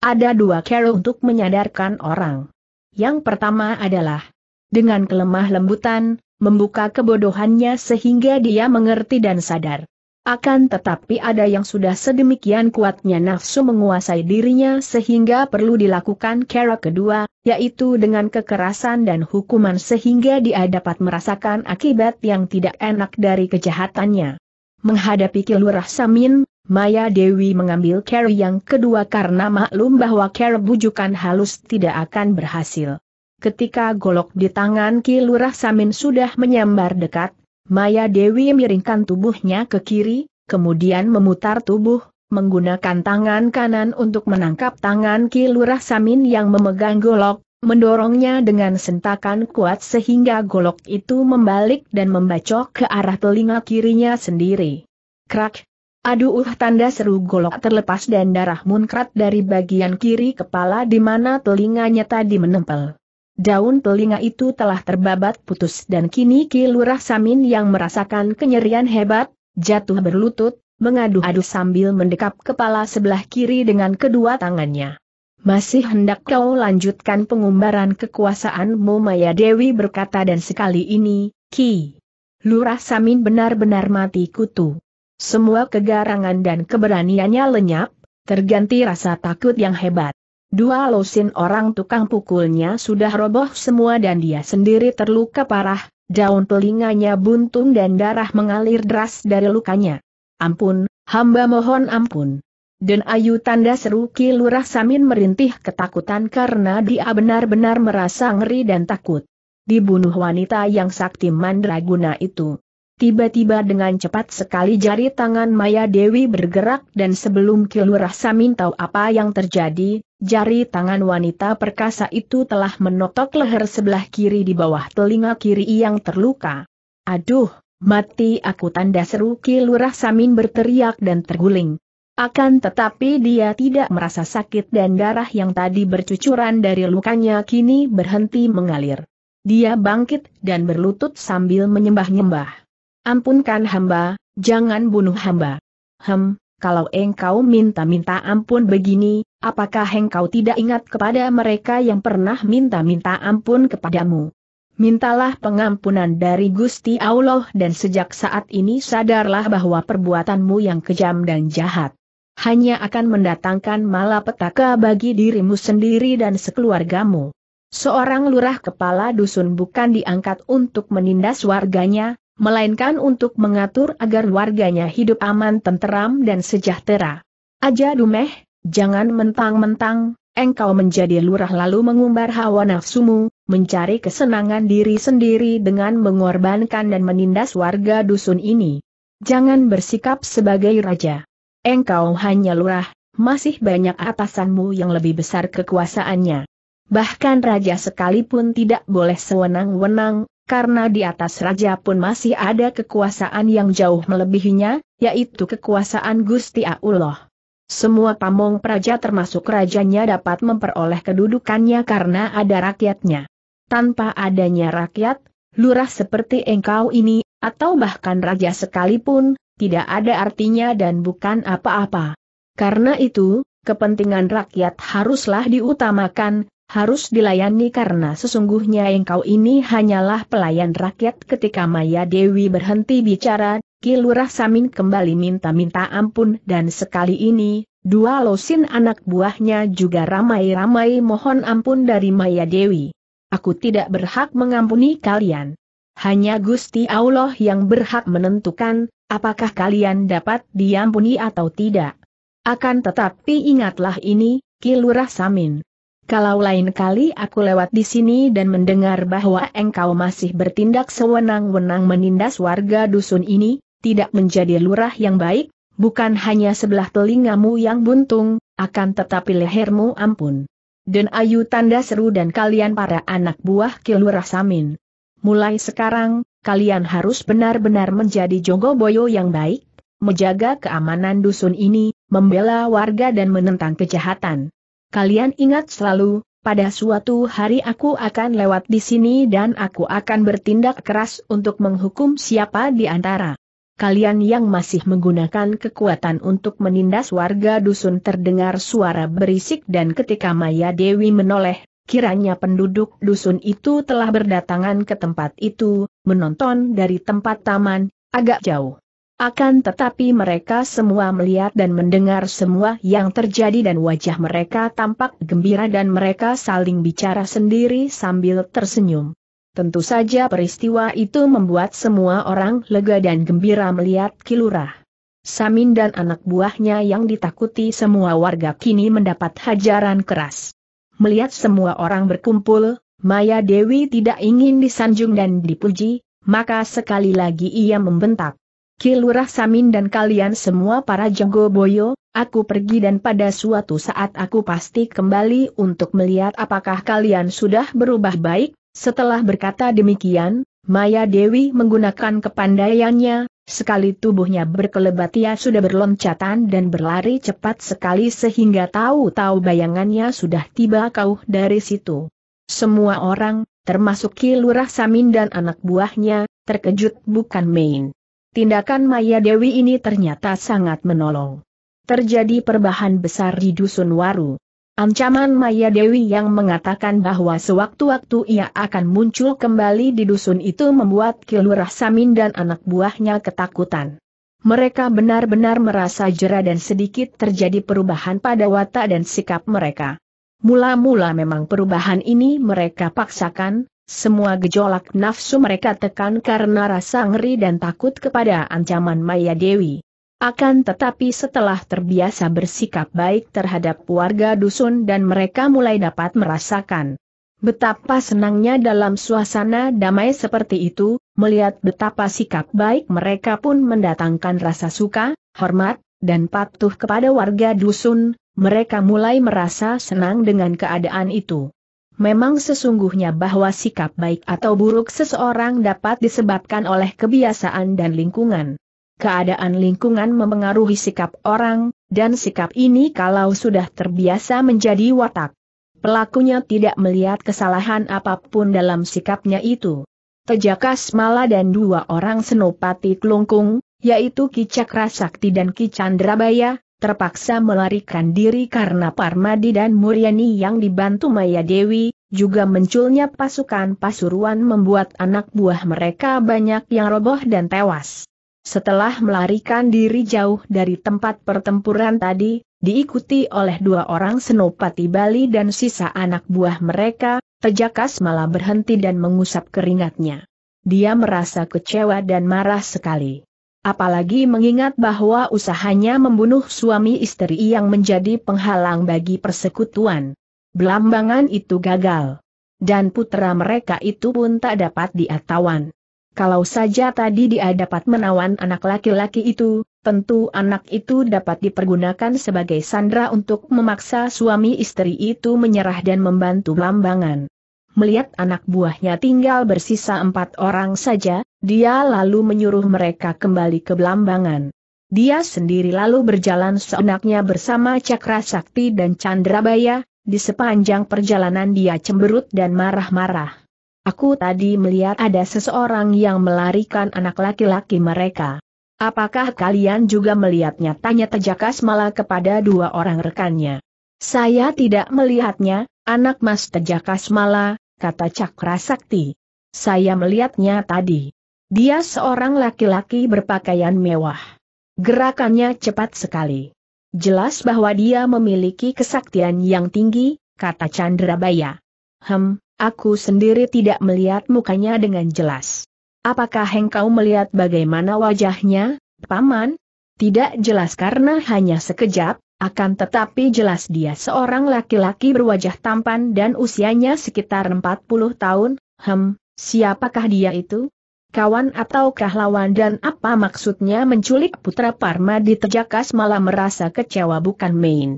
Ada dua cara untuk menyadarkan orang. Yang pertama adalah dengan kelemah lembutan, membuka kebodohannya sehingga dia mengerti dan sadar. Akan tetapi ada yang sudah sedemikian kuatnya nafsu menguasai dirinya sehingga perlu dilakukan cara kedua, yaitu dengan kekerasan dan hukuman sehingga dia dapat merasakan akibat yang tidak enak dari kejahatannya. Menghadapi Kilurah Samin, Maya Dewi mengambil cara yang kedua karena maklum bahwa cara bujukan halus tidak akan berhasil. Ketika golok di tangan Ki Lurah Samin sudah menyambar dekat, Maya Dewi miringkan tubuhnya ke kiri, kemudian memutar tubuh, menggunakan tangan kanan untuk menangkap tangan Ki Lurah Samin yang memegang golok, mendorongnya dengan sentakan kuat sehingga golok itu membalik dan membacok ke arah telinga kirinya sendiri. Krak! Aduh uh tanda seru golok terlepas dan darah munkrat dari bagian kiri kepala di mana telinganya tadi menempel. Daun telinga itu telah terbabat putus dan kini Ki Lurah Samin yang merasakan kenyerian hebat, jatuh berlutut, mengadu-adu sambil mendekap kepala sebelah kiri dengan kedua tangannya. Masih hendak kau lanjutkan pengumbaran kekuasaanmu Maya Dewi berkata dan sekali ini, Ki. Lurah Samin benar-benar mati kutu. Semua kegarangan dan keberaniannya lenyap, terganti rasa takut yang hebat. Dua lusin orang tukang pukulnya sudah roboh semua dan dia sendiri terluka parah, daun telinganya buntung dan darah mengalir deras dari lukanya. Ampun, hamba mohon ampun. Dan Ayu tanda seru Ki Lurah Samin merintih ketakutan karena dia benar-benar merasa ngeri dan takut. Dibunuh wanita yang sakti mandraguna itu. Tiba-tiba dengan cepat sekali jari tangan Maya Dewi bergerak dan sebelum Kilurah Samin tahu apa yang terjadi, jari tangan wanita perkasa itu telah menotok leher sebelah kiri di bawah telinga kiri yang terluka. Aduh, mati aku tanda seru Kilurah Samin berteriak dan terguling. Akan tetapi dia tidak merasa sakit dan darah yang tadi bercucuran dari lukanya kini berhenti mengalir. Dia bangkit dan berlutut sambil menyembah-nyembah. Ampunkan hamba, jangan bunuh hamba. Hem, kalau engkau minta-minta ampun begini, apakah engkau tidak ingat kepada mereka yang pernah minta-minta ampun kepadamu? Mintalah pengampunan dari Gusti Allah dan sejak saat ini sadarlah bahwa perbuatanmu yang kejam dan jahat hanya akan mendatangkan malapetaka bagi dirimu sendiri dan sekeluargamu. Seorang lurah kepala dusun bukan diangkat untuk menindas warganya, melainkan untuk mengatur agar warganya hidup aman tenteram dan sejahtera. Aja Dumeh, jangan mentang-mentang, engkau menjadi lurah lalu mengumbar hawa nafsumu, mencari kesenangan diri sendiri dengan mengorbankan dan menindas warga dusun ini. Jangan bersikap sebagai raja. Engkau hanya lurah, masih banyak atasanmu yang lebih besar kekuasaannya. Bahkan raja sekalipun tidak boleh sewenang-wenang, karena di atas raja pun masih ada kekuasaan yang jauh melebihinya, yaitu kekuasaan Gusti Allah. Semua pamong praja termasuk rajanya dapat memperoleh kedudukannya karena ada rakyatnya. Tanpa adanya rakyat, lurah seperti engkau ini, atau bahkan raja sekalipun, tidak ada artinya dan bukan apa-apa. Karena itu, kepentingan rakyat haruslah diutamakan, harus dilayani karena sesungguhnya engkau ini hanyalah pelayan rakyat ketika Maya Dewi berhenti bicara, Kilurah Samin kembali minta-minta ampun dan sekali ini, dua losin anak buahnya juga ramai-ramai mohon ampun dari Maya Dewi. Aku tidak berhak mengampuni kalian. Hanya Gusti Allah yang berhak menentukan, apakah kalian dapat diampuni atau tidak. Akan tetapi ingatlah ini, Kilurah Samin. Kalau lain kali aku lewat di sini dan mendengar bahwa engkau masih bertindak sewenang-wenang menindas warga dusun ini, tidak menjadi lurah yang baik, bukan hanya sebelah telingamu yang buntung, akan tetapi lehermu ampun. Dan ayu tanda seru dan kalian para anak buah kilurah samin. Mulai sekarang, kalian harus benar-benar menjadi Jonggoboyo yang baik, menjaga keamanan dusun ini, membela warga dan menentang kejahatan. Kalian ingat selalu, pada suatu hari aku akan lewat di sini dan aku akan bertindak keras untuk menghukum siapa di antara kalian yang masih menggunakan kekuatan untuk menindas warga dusun terdengar suara berisik dan ketika Maya Dewi menoleh, kiranya penduduk dusun itu telah berdatangan ke tempat itu, menonton dari tempat taman, agak jauh. Akan tetapi mereka semua melihat dan mendengar semua yang terjadi dan wajah mereka tampak gembira dan mereka saling bicara sendiri sambil tersenyum. Tentu saja peristiwa itu membuat semua orang lega dan gembira melihat kilurah. Samin dan anak buahnya yang ditakuti semua warga kini mendapat hajaran keras. Melihat semua orang berkumpul, Maya Dewi tidak ingin disanjung dan dipuji, maka sekali lagi ia membentak. Kilurah Samin dan kalian semua para jago boyo, aku pergi dan pada suatu saat aku pasti kembali untuk melihat apakah kalian sudah berubah baik, setelah berkata demikian, Maya Dewi menggunakan kepandaiannya, sekali tubuhnya berkelebat ia sudah berloncatan dan berlari cepat sekali sehingga tahu-tahu bayangannya sudah tiba kau dari situ. Semua orang, termasuk Kilurah Samin dan anak buahnya, terkejut bukan main. Tindakan Maya Dewi ini ternyata sangat menolong. Terjadi perbahan besar di Dusun Waru. Ancaman Maya Dewi yang mengatakan bahwa sewaktu-waktu ia akan muncul kembali di dusun itu membuat Kilurah Samin dan anak buahnya ketakutan. Mereka benar-benar merasa jera dan sedikit terjadi perubahan pada watak dan sikap mereka. Mula-mula memang perubahan ini mereka paksakan, semua gejolak nafsu mereka tekan karena rasa ngeri dan takut kepada ancaman Maya Dewi. Akan tetapi setelah terbiasa bersikap baik terhadap warga dusun dan mereka mulai dapat merasakan betapa senangnya dalam suasana damai seperti itu, melihat betapa sikap baik mereka pun mendatangkan rasa suka, hormat, dan patuh kepada warga dusun, mereka mulai merasa senang dengan keadaan itu. Memang sesungguhnya bahwa sikap baik atau buruk seseorang dapat disebabkan oleh kebiasaan dan lingkungan. Keadaan lingkungan mempengaruhi sikap orang, dan sikap ini kalau sudah terbiasa menjadi watak. Pelakunya tidak melihat kesalahan apapun dalam sikapnya itu. Tejakas Mala dan dua orang senopati Klungkung, yaitu Kicak Rasakti dan Kicandrabaya, terpaksa melarikan diri karena Parmadi dan Muryani yang dibantu Maya Dewi, juga munculnya pasukan Pasuruan membuat anak buah mereka banyak yang roboh dan tewas. Setelah melarikan diri jauh dari tempat pertempuran tadi, diikuti oleh dua orang senopati Bali dan sisa anak buah mereka, Tejakas malah berhenti dan mengusap keringatnya. Dia merasa kecewa dan marah sekali. Apalagi mengingat bahwa usahanya membunuh suami istri yang menjadi penghalang bagi persekutuan. Belambangan itu gagal. Dan putra mereka itu pun tak dapat diatawan. Kalau saja tadi dia dapat menawan anak laki-laki itu, tentu anak itu dapat dipergunakan sebagai sandra untuk memaksa suami istri itu menyerah dan membantu Belambangan melihat anak buahnya tinggal bersisa empat orang saja, dia lalu menyuruh mereka kembali ke Belambangan. Dia sendiri lalu berjalan seenaknya bersama Cakra Sakti dan Chandrabaya, di sepanjang perjalanan dia cemberut dan marah-marah. Aku tadi melihat ada seseorang yang melarikan anak laki-laki mereka. Apakah kalian juga melihatnya? Tanya Tejakas malah kepada dua orang rekannya. Saya tidak melihatnya, anak Mas Tejakas malah, kata Cakra Sakti. Saya melihatnya tadi. Dia seorang laki-laki berpakaian mewah. Gerakannya cepat sekali. Jelas bahwa dia memiliki kesaktian yang tinggi, kata Chandra Chandrabaya. Hem, aku sendiri tidak melihat mukanya dengan jelas. Apakah engkau melihat bagaimana wajahnya, Paman? Tidak jelas karena hanya sekejap, akan tetapi jelas dia seorang laki-laki berwajah tampan dan usianya sekitar 40 tahun, hem, siapakah dia itu? Kawan ataukah lawan dan apa maksudnya menculik putra Parma di Tejakas malah merasa kecewa bukan main.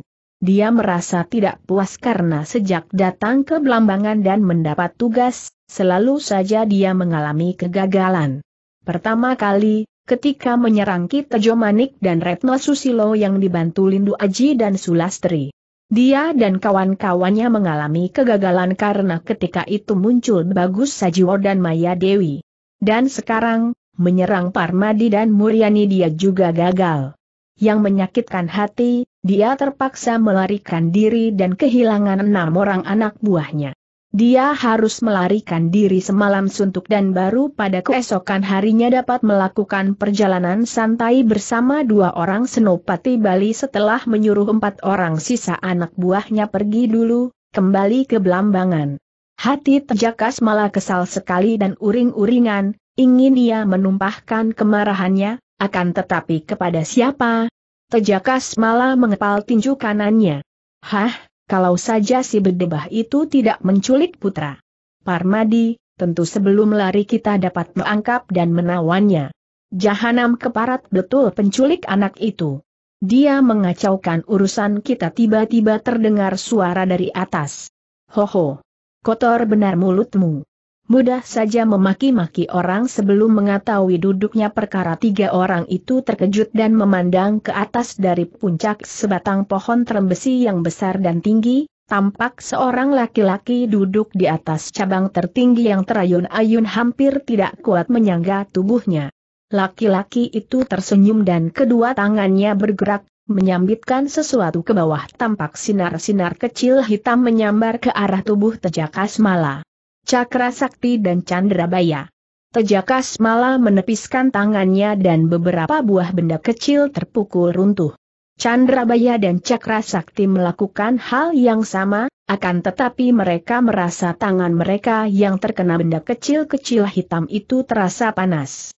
Dia merasa tidak puas karena sejak datang ke Belambangan dan mendapat tugas, selalu saja dia mengalami kegagalan. Pertama kali, ketika menyerang Kitejo Manik dan Retno Susilo yang dibantu Lindu Aji dan Sulastri. Dia dan kawan-kawannya mengalami kegagalan karena ketika itu muncul Bagus Sajiwo dan Maya Dewi. Dan sekarang, menyerang Parmadi dan Muryani dia juga gagal. Yang menyakitkan hati, dia terpaksa melarikan diri dan kehilangan enam orang anak buahnya. Dia harus melarikan diri semalam suntuk dan baru pada keesokan harinya dapat melakukan perjalanan santai bersama dua orang senopati Bali setelah menyuruh empat orang sisa anak buahnya pergi dulu, kembali ke Belambangan. Hati Tejakas malah kesal sekali dan uring-uringan, ingin ia menumpahkan kemarahannya, akan tetapi kepada siapa? Tejakas malah mengepal tinju kanannya. Hah, kalau saja si bedebah itu tidak menculik putra. Parmadi, tentu sebelum lari kita dapat menangkap dan menawannya. Jahanam keparat betul penculik anak itu. Dia mengacaukan urusan kita tiba-tiba terdengar suara dari atas. Hoho! Kotor benar mulutmu mudah saja memaki-maki orang sebelum mengetahui duduknya perkara tiga orang itu terkejut dan memandang ke atas dari puncak sebatang pohon terembesi yang besar dan tinggi, tampak seorang laki-laki duduk di atas cabang tertinggi yang terayun-ayun hampir tidak kuat menyangga tubuhnya. Laki-laki itu tersenyum dan kedua tangannya bergerak, menyambitkan sesuatu ke bawah tampak sinar-sinar kecil hitam menyambar ke arah tubuh Tejakas Mala. Cakra Sakti dan Chandrabaya. Tejakas malah menepiskan tangannya dan beberapa buah benda kecil terpukul runtuh. Chandrabaya dan Cakra Sakti melakukan hal yang sama, akan tetapi mereka merasa tangan mereka yang terkena benda kecil-kecil hitam itu terasa panas.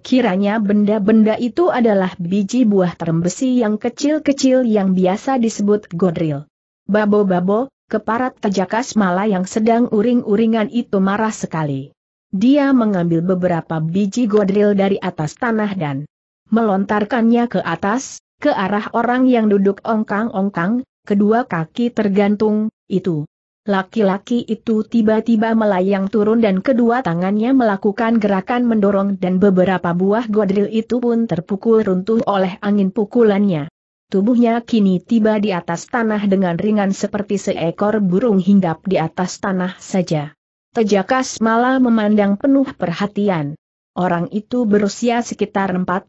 Kiranya benda-benda itu adalah biji buah terembesi yang kecil-kecil yang biasa disebut godril. Babo-babo, Keparat tejakas mala yang sedang uring-uringan itu marah sekali. Dia mengambil beberapa biji godril dari atas tanah dan melontarkannya ke atas, ke arah orang yang duduk ongkang-ongkang, kedua kaki tergantung, itu. Laki-laki itu tiba-tiba melayang turun dan kedua tangannya melakukan gerakan mendorong dan beberapa buah godril itu pun terpukul runtuh oleh angin pukulannya. Tubuhnya kini tiba di atas tanah dengan ringan seperti seekor burung hinggap di atas tanah saja. Tejakas malah memandang penuh perhatian. Orang itu berusia sekitar 41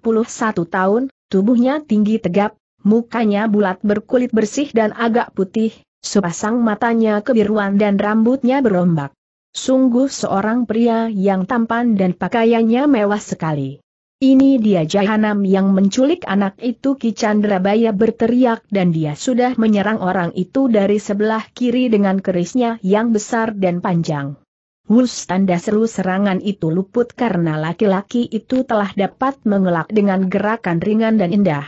tahun, tubuhnya tinggi tegap, mukanya bulat berkulit bersih dan agak putih, sepasang matanya kebiruan dan rambutnya berombak. Sungguh seorang pria yang tampan dan pakaiannya mewah sekali. Ini dia Jahanam yang menculik anak itu Ki Chandrabaya berteriak dan dia sudah menyerang orang itu dari sebelah kiri dengan kerisnya yang besar dan panjang. Wus tanda seru serangan itu luput karena laki-laki itu telah dapat mengelak dengan gerakan ringan dan indah.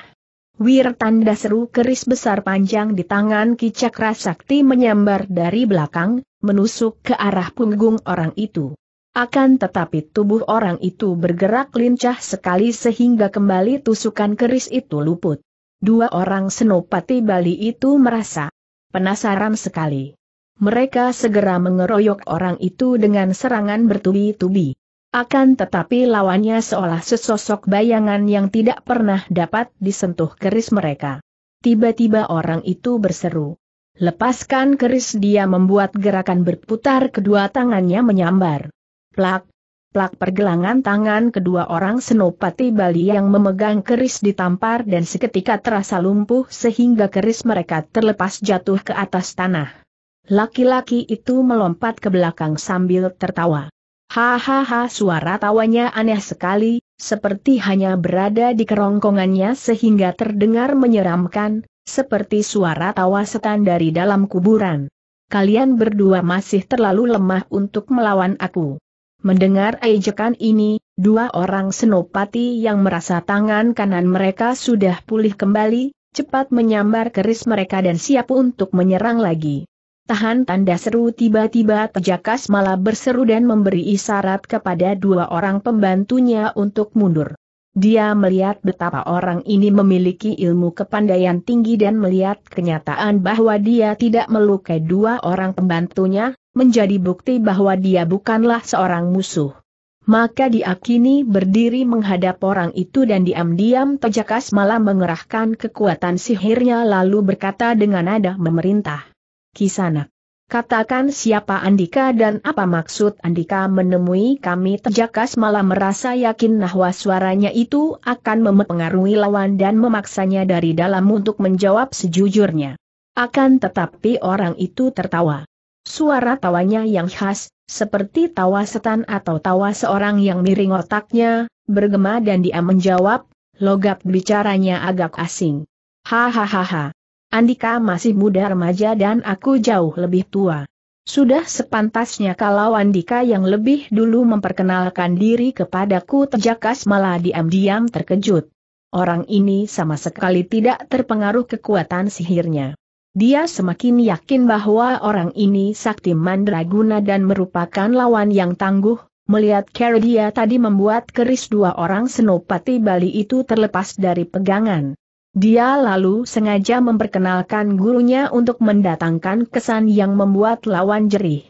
Wir tanda seru keris besar panjang di tangan Ki Cakra Sakti menyambar dari belakang, menusuk ke arah punggung orang itu. Akan tetapi tubuh orang itu bergerak lincah sekali sehingga kembali tusukan keris itu luput. Dua orang senopati Bali itu merasa penasaran sekali. Mereka segera mengeroyok orang itu dengan serangan bertubi-tubi. Akan tetapi lawannya seolah sesosok bayangan yang tidak pernah dapat disentuh keris mereka. Tiba-tiba orang itu berseru. Lepaskan keris dia membuat gerakan berputar kedua tangannya menyambar. Plak, plak pergelangan tangan kedua orang senopati Bali yang memegang keris ditampar dan seketika terasa lumpuh sehingga keris mereka terlepas jatuh ke atas tanah. Laki-laki itu melompat ke belakang sambil tertawa. Hahaha suara tawanya aneh sekali, seperti hanya berada di kerongkongannya sehingga terdengar menyeramkan, seperti suara tawa setan dari dalam kuburan. Kalian berdua masih terlalu lemah untuk melawan aku. Mendengar ejekan ini, dua orang senopati yang merasa tangan kanan mereka sudah pulih kembali, cepat menyambar keris mereka dan siap untuk menyerang lagi. Tahan tanda seru tiba-tiba Tejakas malah berseru dan memberi isyarat kepada dua orang pembantunya untuk mundur. Dia melihat betapa orang ini memiliki ilmu kepandaian tinggi dan melihat kenyataan bahwa dia tidak melukai dua orang pembantunya, menjadi bukti bahwa dia bukanlah seorang musuh. Maka diakini berdiri menghadap orang itu dan diam-diam Tejakas malah mengerahkan kekuatan sihirnya lalu berkata dengan nada memerintah. Kisanak. Katakan siapa Andika dan apa maksud Andika menemui kami Tejakas malah merasa yakin bahwa suaranya itu akan mempengaruhi lawan dan memaksanya dari dalam untuk menjawab sejujurnya. Akan tetapi orang itu tertawa. Suara tawanya yang khas, seperti tawa setan atau tawa seorang yang miring otaknya, bergema dan dia menjawab, logat bicaranya agak asing. Hahaha. Andika masih muda remaja dan aku jauh lebih tua. Sudah sepantasnya kalau Andika yang lebih dulu memperkenalkan diri kepadaku terjakas malah diam-diam terkejut. Orang ini sama sekali tidak terpengaruh kekuatan sihirnya. Dia semakin yakin bahwa orang ini sakti mandraguna dan merupakan lawan yang tangguh, melihat cara dia tadi membuat keris dua orang senopati Bali itu terlepas dari pegangan. Dia lalu sengaja memperkenalkan gurunya untuk mendatangkan kesan yang membuat lawan jerih.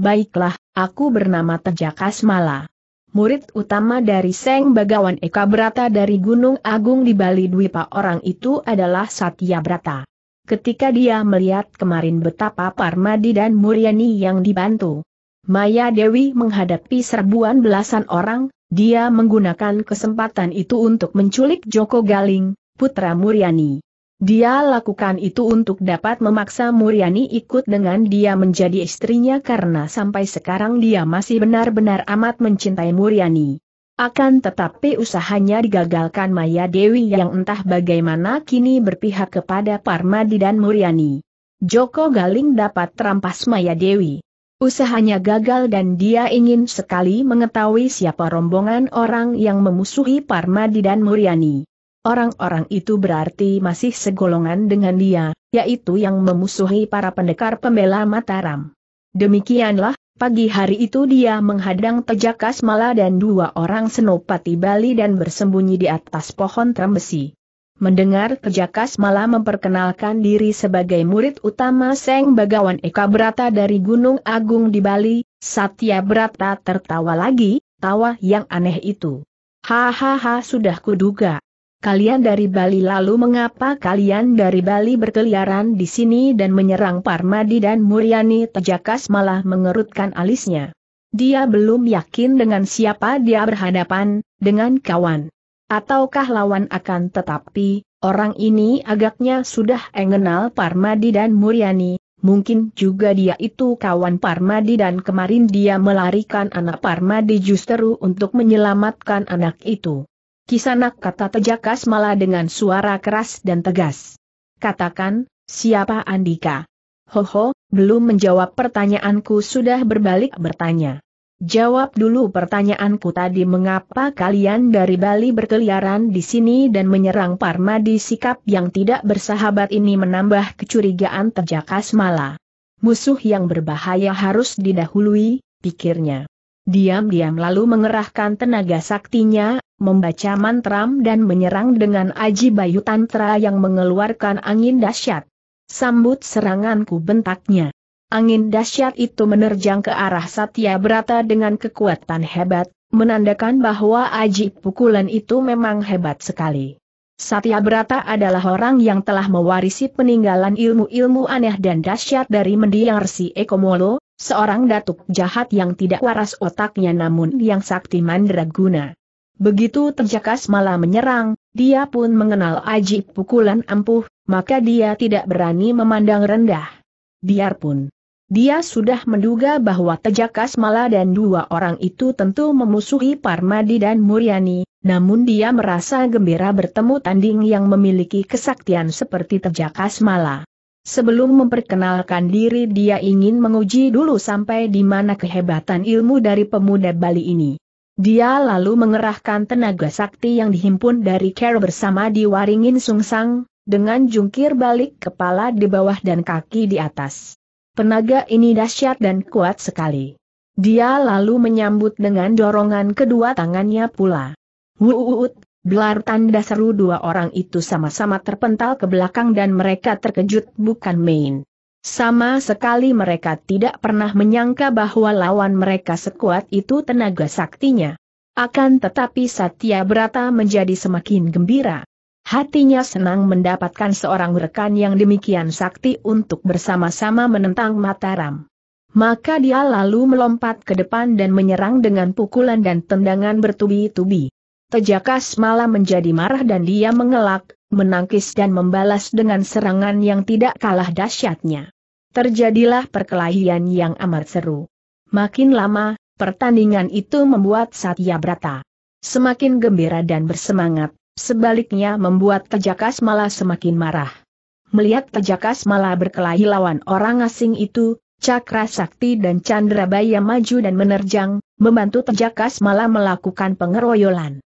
Baiklah, aku bernama Tejakas Smala, Murid utama dari Seng Bagawan Eka Brata dari Gunung Agung di Bali Dwipa orang itu adalah Satya Brata ketika dia melihat kemarin betapa Parmadi dan Muryani yang dibantu. Maya Dewi menghadapi serbuan belasan orang, dia menggunakan kesempatan itu untuk menculik Joko Galing, putra Muryani. Dia lakukan itu untuk dapat memaksa Muryani ikut dengan dia menjadi istrinya karena sampai sekarang dia masih benar-benar amat mencintai Muryani. Akan tetapi usahanya digagalkan Maya Dewi yang entah bagaimana kini berpihak kepada Parmadi dan Muriani. Joko Galing dapat terampas Maya Dewi. Usahanya gagal dan dia ingin sekali mengetahui siapa rombongan orang yang memusuhi Parmadi dan Muriani. Orang-orang itu berarti masih segolongan dengan dia, yaitu yang memusuhi para pendekar pembela Mataram. Demikianlah Pagi hari itu dia menghadang Tejak Kasmala dan dua orang senopati Bali dan bersembunyi di atas pohon trembesi. Mendengar Tejak malah memperkenalkan diri sebagai murid utama Seng Bagawan Eka Brata dari Gunung Agung di Bali, Satya Brata tertawa lagi, tawa yang aneh itu. Hahaha sudah kuduga, Kalian dari Bali lalu mengapa kalian dari Bali berkeliaran di sini dan menyerang Parmadi dan Muryani Tejakas malah mengerutkan alisnya. Dia belum yakin dengan siapa dia berhadapan, dengan kawan. Ataukah lawan akan tetapi, orang ini agaknya sudah mengenal Parmadi dan Muryani, mungkin juga dia itu kawan Parmadi dan kemarin dia melarikan anak Parmadi justru untuk menyelamatkan anak itu. Kisanak kata Tejakas malah dengan suara keras dan tegas. Katakan, siapa Andika? Hoho, belum menjawab pertanyaanku sudah berbalik bertanya. Jawab dulu pertanyaanku tadi mengapa kalian dari Bali berkeliaran di sini dan menyerang Parma di sikap yang tidak bersahabat ini menambah kecurigaan terjakas malah. Musuh yang berbahaya harus didahului, pikirnya. Diam-diam lalu mengerahkan tenaga saktinya, membaca mantram dan menyerang dengan aji bayu tantra yang mengeluarkan angin dahsyat. Sambut seranganku bentaknya. Angin dahsyat itu menerjang ke arah Satya Brata dengan kekuatan hebat, menandakan bahwa aji pukulan itu memang hebat sekali. Brata adalah orang yang telah mewarisi peninggalan ilmu-ilmu aneh dan dahsyat dari mendiang Resi Ekomolo, seorang datuk jahat yang tidak waras otaknya namun yang sakti mandraguna. Begitu terjakas malah menyerang, dia pun mengenal aji pukulan ampuh, maka dia tidak berani memandang rendah. Biarpun dia sudah menduga bahwa Tejakas Mala dan dua orang itu tentu memusuhi Parmadi dan Muryani, namun dia merasa gembira bertemu tanding yang memiliki kesaktian seperti Tejaka Smala. Sebelum memperkenalkan diri dia ingin menguji dulu sampai di mana kehebatan ilmu dari pemuda Bali ini. Dia lalu mengerahkan tenaga sakti yang dihimpun dari Kero bersama di waringin sungsang, dengan jungkir balik kepala di bawah dan kaki di atas. Penaga ini dahsyat dan kuat sekali. Dia lalu menyambut dengan dorongan kedua tangannya pula. Wuut, gelar tanda seru dua orang itu sama-sama terpental ke belakang dan mereka terkejut bukan main. Sama sekali mereka tidak pernah menyangka bahwa lawan mereka sekuat itu tenaga saktinya. Akan tetapi Satya Brata menjadi semakin gembira. Hatinya senang mendapatkan seorang rekan yang demikian sakti untuk bersama-sama menentang Mataram. Maka dia lalu melompat ke depan dan menyerang dengan pukulan dan tendangan bertubi-tubi. Tejakas malah menjadi marah dan dia mengelak, menangkis dan membalas dengan serangan yang tidak kalah dahsyatnya. Terjadilah perkelahian yang amat seru. Makin lama, pertandingan itu membuat Satya Brata semakin gembira dan bersemangat, sebaliknya membuat Tejakas malah semakin marah. Melihat Tejakas malah berkelahi lawan orang asing itu, Cakra Sakti dan Chandrabaya maju dan menerjang, membantu Tejakas malah melakukan pengeroyolan.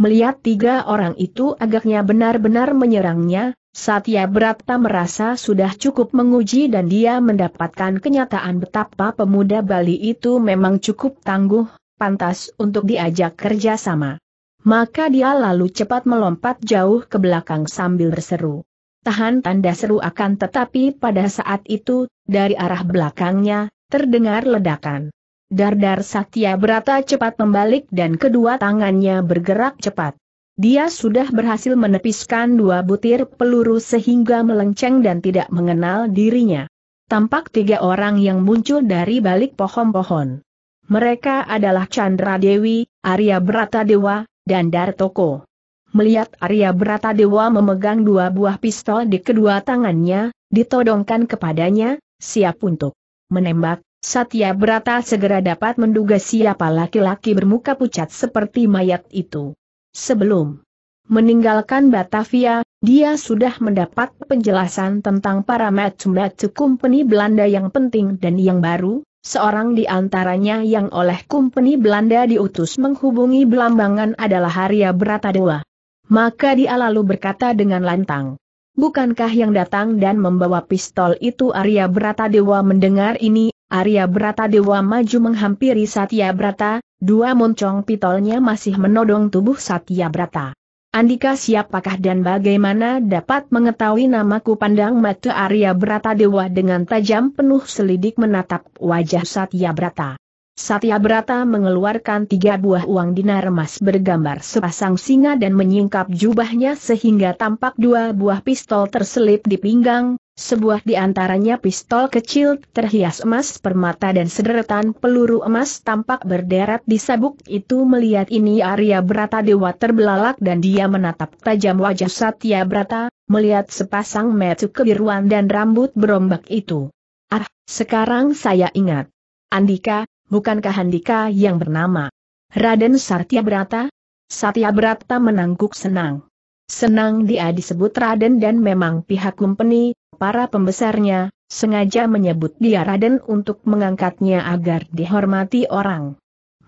Melihat tiga orang itu agaknya benar-benar menyerangnya, Satya Brata merasa sudah cukup menguji dan dia mendapatkan kenyataan betapa pemuda Bali itu memang cukup tangguh, pantas untuk diajak kerjasama. Maka dia lalu cepat melompat jauh ke belakang sambil berseru. Tahan tanda seru akan tetapi pada saat itu, dari arah belakangnya, terdengar ledakan. Dardar Satya Berata cepat membalik dan kedua tangannya bergerak cepat. Dia sudah berhasil menepiskan dua butir peluru sehingga melenceng dan tidak mengenal dirinya. Tampak tiga orang yang muncul dari balik pohon-pohon. Mereka adalah Chandra Dewi, Arya Dewa, dan Dartoko. Melihat Arya Dewa memegang dua buah pistol di kedua tangannya, ditodongkan kepadanya, siap untuk menembak, Satya Brata segera dapat menduga siapa laki-laki bermuka pucat seperti mayat itu. Sebelum meninggalkan Batavia, dia sudah mendapat penjelasan tentang para match-match company Belanda yang penting dan yang baru, Seorang di antaranya yang oleh company Belanda diutus menghubungi Belambangan adalah Arya II. Maka dia lalu berkata dengan lantang, Bukankah yang datang dan membawa pistol itu Arya Dewa mendengar ini, Arya Brata Dewa maju menghampiri Satya Brata, dua moncong pitolnya masih menodong tubuh Satya Brata. Andika siapakah dan bagaimana dapat mengetahui namaku pandang mata Arya Brata Dewa dengan tajam penuh selidik menatap wajah Satya Brata. Satya Brata mengeluarkan tiga buah uang dinar emas bergambar sepasang singa dan menyingkap jubahnya sehingga tampak dua buah pistol terselip di pinggang, sebuah di antaranya pistol kecil terhias emas permata dan sederetan peluru emas tampak berderet di sabuk itu melihat ini Arya Brata Dewa terbelalak dan dia menatap tajam wajah Satya Brata, melihat sepasang metu kebiruan dan rambut berombak itu. Ah, sekarang saya ingat. Andika, bukankah Andika yang bernama Raden Satya Brata? Satya Brata menangguk senang. Senang dia disebut Raden dan memang pihak kumpeni para pembesarnya, sengaja menyebut dia Raden untuk mengangkatnya agar dihormati orang.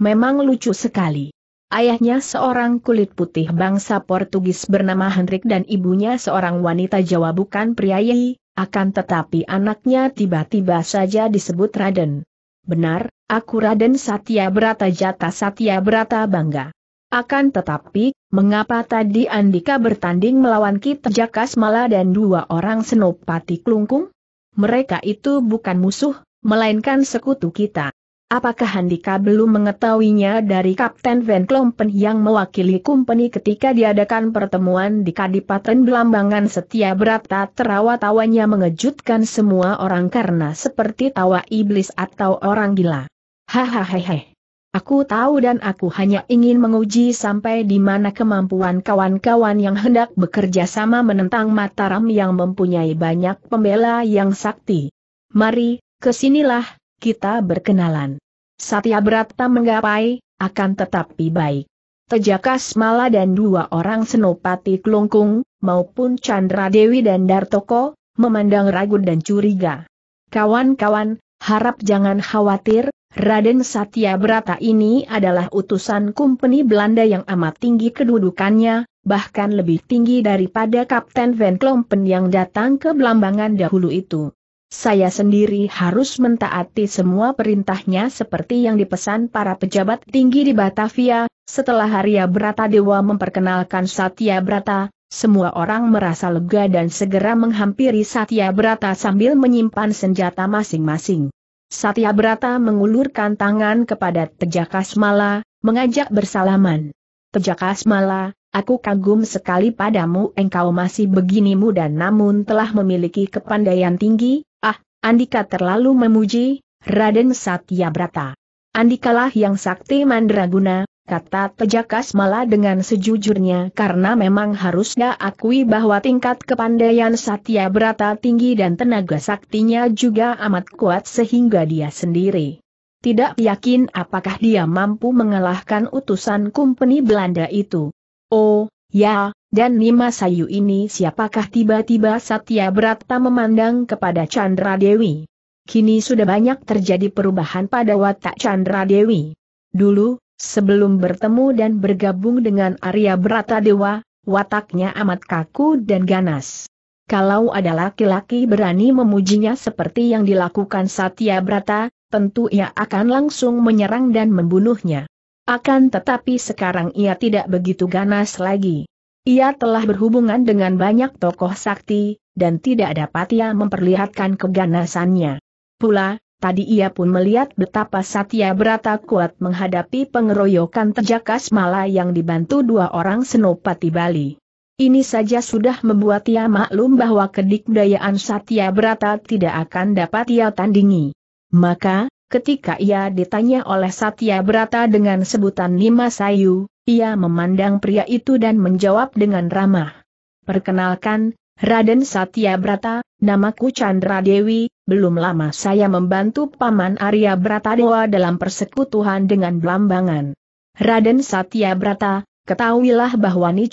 Memang lucu sekali. Ayahnya seorang kulit putih bangsa Portugis bernama Hendrik dan ibunya seorang wanita Jawa bukan priayi, akan tetapi anaknya tiba-tiba saja disebut Raden. Benar, aku Raden Satya Brata Jata Satya Brata Bangga. Akan tetapi, mengapa tadi Andika bertanding melawan kita, Jakas Mala dan dua orang senopati Klungkung? Mereka itu bukan musuh, melainkan sekutu kita. Apakah Andika belum mengetahuinya dari Kapten Van Klompen yang mewakili kumpeni ketika diadakan pertemuan di Kadipaten Belambangan Setia Berata terawa-tawanya mengejutkan semua orang karena seperti tawa iblis atau orang gila. Hahaha. Aku tahu dan aku hanya ingin menguji sampai di mana kemampuan kawan-kawan yang hendak bekerja sama menentang Mataram yang mempunyai banyak pembela yang sakti. Mari, kesinilah, kita berkenalan. Satya Brata menggapai, akan tetapi baik. Tejakas Mala dan dua orang Senopati Klungkung, maupun Chandra Dewi dan Dartoko, memandang ragu dan curiga. Kawan-kawan, harap jangan khawatir, Raden Satya Brata ini adalah utusan Kumpeni Belanda yang amat tinggi kedudukannya, bahkan lebih tinggi daripada Kapten Van Klompen yang datang ke Belambangan dahulu itu. Saya sendiri harus mentaati semua perintahnya seperti yang dipesan para pejabat tinggi di Batavia, setelah Arya Brata Dewa memperkenalkan Satya Brata, semua orang merasa lega dan segera menghampiri Satya Brata sambil menyimpan senjata masing-masing. Satya Brata mengulurkan tangan kepada Tejakasmala, mengajak bersalaman. Tejakasmala, aku kagum sekali padamu engkau masih begini muda namun telah memiliki kepandaian tinggi, ah, Andika terlalu memuji, Raden Satya Brata. Andikalah yang sakti mandraguna, kata Tejakas malah dengan sejujurnya karena memang harusnya akui bahwa tingkat kepandaian Satya Brata tinggi dan tenaga saktinya juga amat kuat sehingga dia sendiri. Tidak yakin apakah dia mampu mengalahkan utusan kumpeni Belanda itu. Oh, ya, dan Nima Sayu ini siapakah tiba-tiba Satya Brata memandang kepada Chandra Dewi. Kini sudah banyak terjadi perubahan pada watak Chandra Dewi. Dulu, Sebelum bertemu dan bergabung dengan Arya Brata Dewa, wataknya amat kaku dan ganas. Kalau ada laki-laki berani memujinya seperti yang dilakukan Satya Brata, tentu ia akan langsung menyerang dan membunuhnya. Akan tetapi sekarang ia tidak begitu ganas lagi. Ia telah berhubungan dengan banyak tokoh sakti, dan tidak dapat ia memperlihatkan keganasannya. Pula, tadi ia pun melihat betapa Satya Brata kuat menghadapi pengeroyokan terjakas mala yang dibantu dua orang senopati Bali. Ini saja sudah membuat ia maklum bahwa kedikdayaan Satya Brata tidak akan dapat ia tandingi. Maka, ketika ia ditanya oleh Satya Brata dengan sebutan Nima Sayu, ia memandang pria itu dan menjawab dengan ramah. Perkenalkan, Raden Satya Brata, namaku Chandra Dewi, belum lama saya membantu Paman Arya Bratadewa dalam persekutuan dengan Blambangan. Raden Satya Brata, ketahuilah bahwa Ni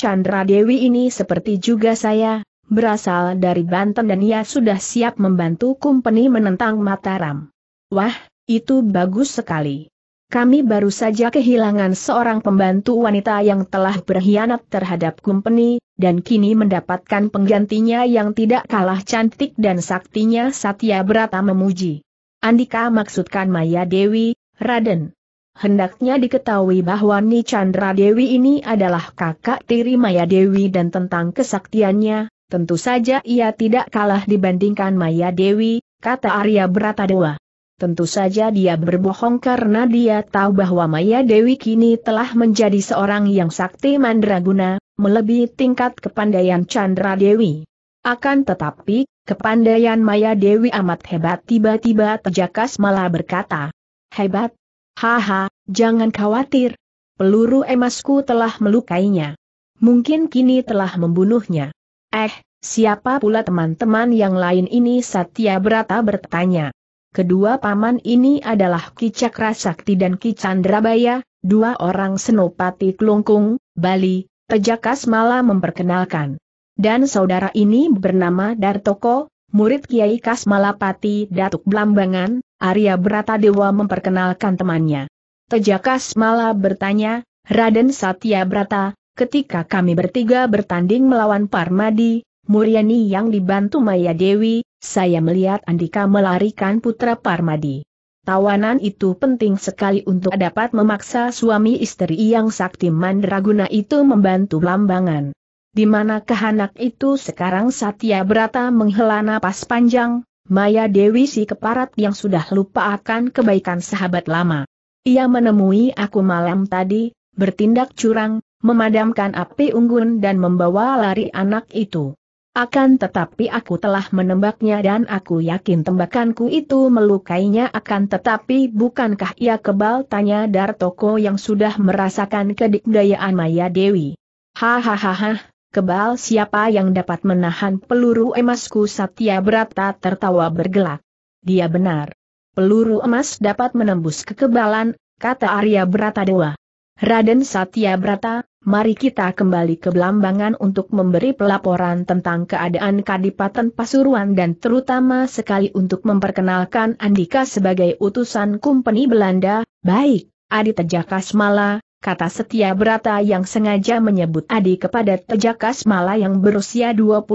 Dewi ini seperti juga saya, berasal dari Banten dan ia sudah siap membantu kumpeni menentang Mataram. Wah, itu bagus sekali. Kami baru saja kehilangan seorang pembantu wanita yang telah berkhianat terhadap kumpeni, dan kini mendapatkan penggantinya yang tidak kalah cantik dan saktinya Satya Brata memuji. Andika maksudkan Maya Dewi, Raden. Hendaknya diketahui bahwa Ni Chandra Dewi ini adalah kakak tiri Maya Dewi dan tentang kesaktiannya, tentu saja ia tidak kalah dibandingkan Maya Dewi, kata Arya Brata Dewa. Tentu saja dia berbohong karena dia tahu bahwa Maya Dewi kini telah menjadi seorang yang sakti mandraguna, melebihi tingkat kepandaian Chandra Dewi. Akan tetapi, kepandaian Maya Dewi amat hebat tiba-tiba terjakas malah berkata, Hebat? Haha, jangan khawatir. Peluru emasku telah melukainya. Mungkin kini telah membunuhnya. Eh, siapa pula teman-teman yang lain ini Satya Brata bertanya. Kedua paman ini adalah Ki Cakra Sakti dan Ki Chandrabaya, dua orang senopati Klungkung, Bali, Pejakas Mala memperkenalkan. Dan saudara ini bernama Dartoko, murid Kiai Kasmalapati Datuk Blambangan, Arya Brata Dewa memperkenalkan temannya. Tejakas Mala bertanya, Raden Satya Brata, ketika kami bertiga bertanding melawan Parmadi, Muriani yang dibantu Maya Dewi, saya melihat Andika melarikan putra Parmadi. Tawanan itu penting sekali untuk dapat memaksa suami istri yang sakti mandraguna itu membantu Lambangan. Di mana kehanak itu sekarang Satya Brata menghela napas panjang, Maya Dewi si keparat yang sudah lupa akan kebaikan sahabat lama. Ia menemui aku malam tadi, bertindak curang, memadamkan api unggun dan membawa lari anak itu. Akan tetapi aku telah menembaknya dan aku yakin tembakanku itu melukainya akan tetapi bukankah ia kebal tanya Dartoko yang sudah merasakan kedikdayaan Maya Dewi. Hahaha, kebal siapa yang dapat menahan peluru emasku Satya Brata tertawa bergelak. Dia benar. Peluru emas dapat menembus kekebalan, kata Arya Brata Dewa. Raden Satya Brata, Mari kita kembali ke Belambangan untuk memberi pelaporan tentang keadaan Kadipaten Pasuruan dan terutama sekali untuk memperkenalkan Andika sebagai utusan Kumpeni Belanda. Baik, Adi Tejakasmala, kata Setia Brata yang sengaja menyebut Adi kepada Tejakasmala yang berusia 25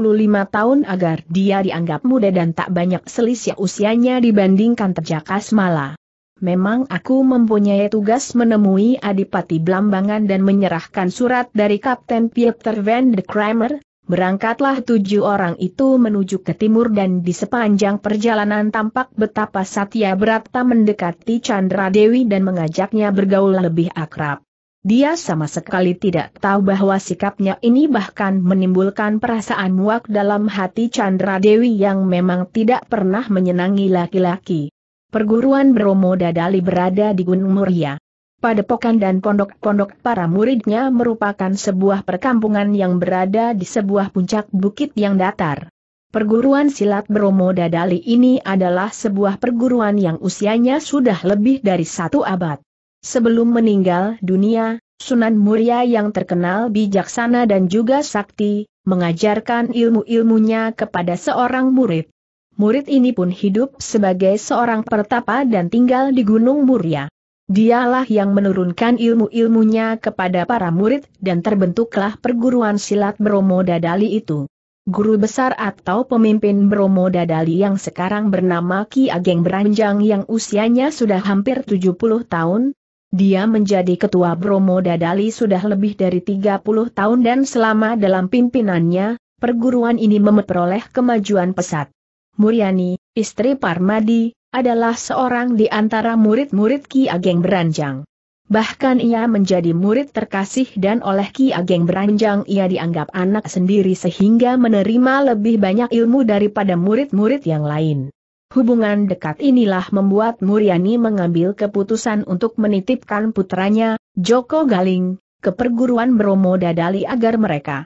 tahun agar dia dianggap muda dan tak banyak selisih usianya dibandingkan Tejakasmala. Memang aku mempunyai tugas menemui Adipati Blambangan dan menyerahkan surat dari Kapten Pieter van de Kramer, Berangkatlah tujuh orang itu menuju ke timur dan di sepanjang perjalanan tampak betapa Satya Brata mendekati Chandra Dewi dan mengajaknya bergaul lebih akrab. Dia sama sekali tidak tahu bahwa sikapnya ini bahkan menimbulkan perasaan muak dalam hati Chandra Dewi yang memang tidak pernah menyenangi laki-laki perguruan Bromo Dadali berada di Gunung Muria. Padepokan dan pondok-pondok para muridnya merupakan sebuah perkampungan yang berada di sebuah puncak bukit yang datar. Perguruan silat Bromo Dadali ini adalah sebuah perguruan yang usianya sudah lebih dari satu abad. Sebelum meninggal dunia, Sunan Muria yang terkenal bijaksana dan juga sakti, mengajarkan ilmu-ilmunya kepada seorang murid murid ini pun hidup sebagai seorang pertapa dan tinggal di Gunung Muria. Dialah yang menurunkan ilmu-ilmunya kepada para murid dan terbentuklah perguruan silat Bromo Dadali itu. Guru besar atau pemimpin Bromo Dadali yang sekarang bernama Ki Ageng Beranjang yang usianya sudah hampir 70 tahun, dia menjadi ketua Bromo Dadali sudah lebih dari 30 tahun dan selama dalam pimpinannya, perguruan ini memperoleh kemajuan pesat. Muryani, istri Parmadi, adalah seorang di antara murid-murid Ki Ageng Beranjang. Bahkan ia menjadi murid terkasih dan oleh Ki Ageng Beranjang ia dianggap anak sendiri sehingga menerima lebih banyak ilmu daripada murid-murid yang lain. Hubungan dekat inilah membuat Muryani mengambil keputusan untuk menitipkan putranya, Joko Galing, ke perguruan Bromo Dadali agar mereka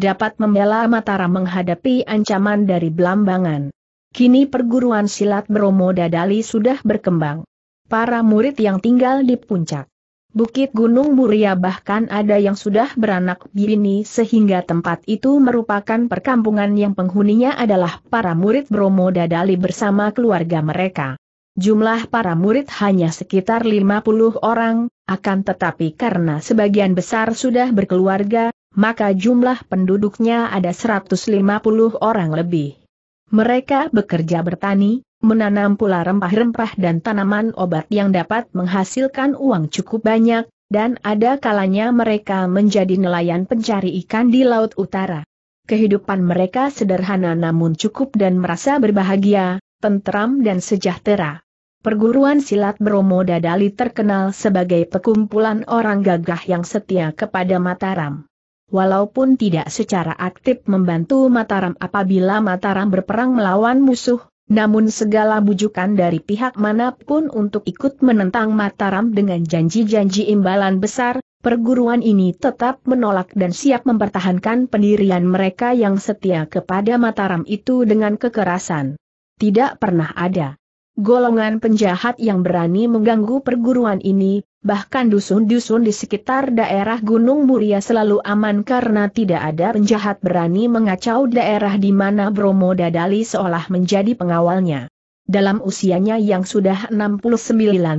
dapat membela Mataram menghadapi ancaman dari Blambangan. Kini perguruan silat Bromo Dadali sudah berkembang. Para murid yang tinggal di puncak Bukit Gunung Muria bahkan ada yang sudah beranak bini sehingga tempat itu merupakan perkampungan yang penghuninya adalah para murid Bromo Dadali bersama keluarga mereka. Jumlah para murid hanya sekitar 50 orang, akan tetapi karena sebagian besar sudah berkeluarga, maka jumlah penduduknya ada 150 orang lebih. Mereka bekerja bertani, menanam pula rempah-rempah dan tanaman obat yang dapat menghasilkan uang cukup banyak, dan ada kalanya mereka menjadi nelayan pencari ikan di Laut Utara. Kehidupan mereka sederhana namun cukup dan merasa berbahagia, tentram dan sejahtera. Perguruan silat Bromo Dadali terkenal sebagai pekumpulan orang gagah yang setia kepada Mataram walaupun tidak secara aktif membantu Mataram apabila Mataram berperang melawan musuh, namun segala bujukan dari pihak manapun untuk ikut menentang Mataram dengan janji-janji imbalan besar, perguruan ini tetap menolak dan siap mempertahankan pendirian mereka yang setia kepada Mataram itu dengan kekerasan. Tidak pernah ada golongan penjahat yang berani mengganggu perguruan ini, bahkan dusun-dusun di sekitar daerah Gunung Muria selalu aman karena tidak ada penjahat berani mengacau daerah di mana Bromo Dadali seolah menjadi pengawalnya. Dalam usianya yang sudah 69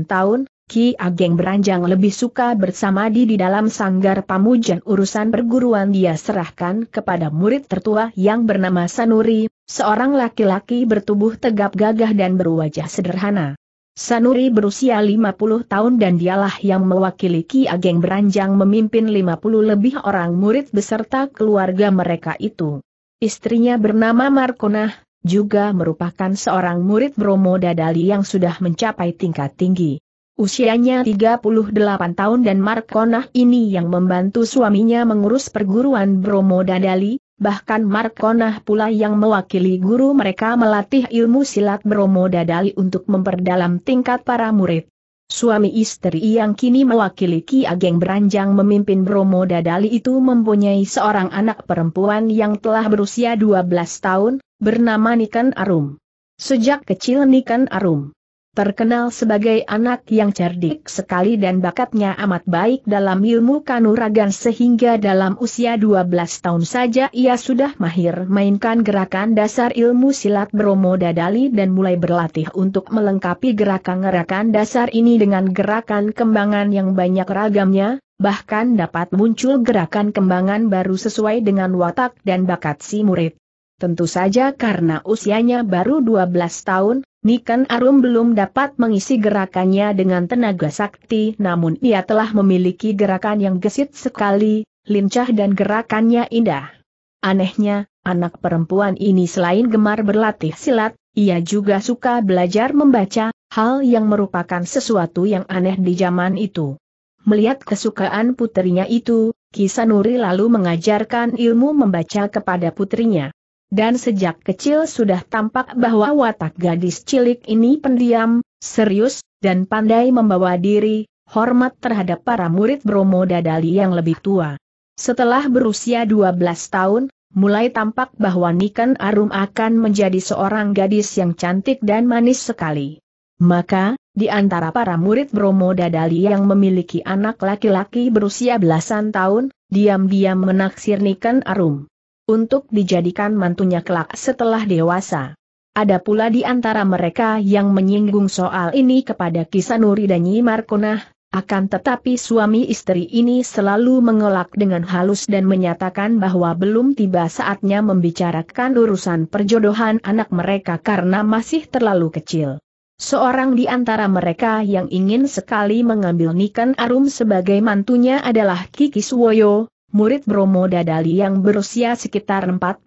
tahun, Ki Ageng beranjang lebih suka bersama di di dalam sanggar pamujan urusan perguruan dia serahkan kepada murid tertua yang bernama Sanuri, seorang laki-laki bertubuh tegap gagah dan berwajah sederhana. Sanuri berusia 50 tahun dan dialah yang mewakili Ki Ageng Beranjang memimpin 50 lebih orang murid beserta keluarga mereka itu. Istrinya bernama Markonah, juga merupakan seorang murid Bromo Dadali yang sudah mencapai tingkat tinggi. Usianya 38 tahun dan Markonah ini yang membantu suaminya mengurus perguruan Bromo Dadali, bahkan Markonah pula yang mewakili guru mereka melatih ilmu silat Bromo Dadali untuk memperdalam tingkat para murid. Suami istri yang kini mewakili Ki Ageng Beranjang memimpin Bromo Dadali itu mempunyai seorang anak perempuan yang telah berusia 12 tahun, bernama Niken Arum. Sejak kecil Niken Arum terkenal sebagai anak yang cerdik sekali dan bakatnya amat baik dalam ilmu kanuragan sehingga dalam usia 12 tahun saja ia sudah mahir mainkan gerakan dasar ilmu silat Bromo Dadali dan mulai berlatih untuk melengkapi gerakan-gerakan dasar ini dengan gerakan kembangan yang banyak ragamnya, bahkan dapat muncul gerakan kembangan baru sesuai dengan watak dan bakat si murid. Tentu saja karena usianya baru 12 tahun, Nikan Arum belum dapat mengisi gerakannya dengan tenaga sakti namun ia telah memiliki gerakan yang gesit sekali, lincah dan gerakannya indah. Anehnya, anak perempuan ini selain gemar berlatih silat, ia juga suka belajar membaca, hal yang merupakan sesuatu yang aneh di zaman itu. Melihat kesukaan putrinya itu, Kisanuri lalu mengajarkan ilmu membaca kepada putrinya dan sejak kecil sudah tampak bahwa watak gadis cilik ini pendiam, serius, dan pandai membawa diri, hormat terhadap para murid Bromo Dadali yang lebih tua. Setelah berusia 12 tahun, mulai tampak bahwa Niken Arum akan menjadi seorang gadis yang cantik dan manis sekali. Maka, di antara para murid Bromo Dadali yang memiliki anak laki-laki berusia belasan tahun, diam-diam menaksir Niken Arum untuk dijadikan mantunya kelak setelah dewasa. Ada pula di antara mereka yang menyinggung soal ini kepada Kisanuri dan Nyi Markonah, akan tetapi suami istri ini selalu mengelak dengan halus dan menyatakan bahwa belum tiba saatnya membicarakan urusan perjodohan anak mereka karena masih terlalu kecil. Seorang di antara mereka yang ingin sekali mengambil Niken Arum sebagai mantunya adalah Kiki Suwoyo, murid Bromo Dadali yang berusia sekitar 45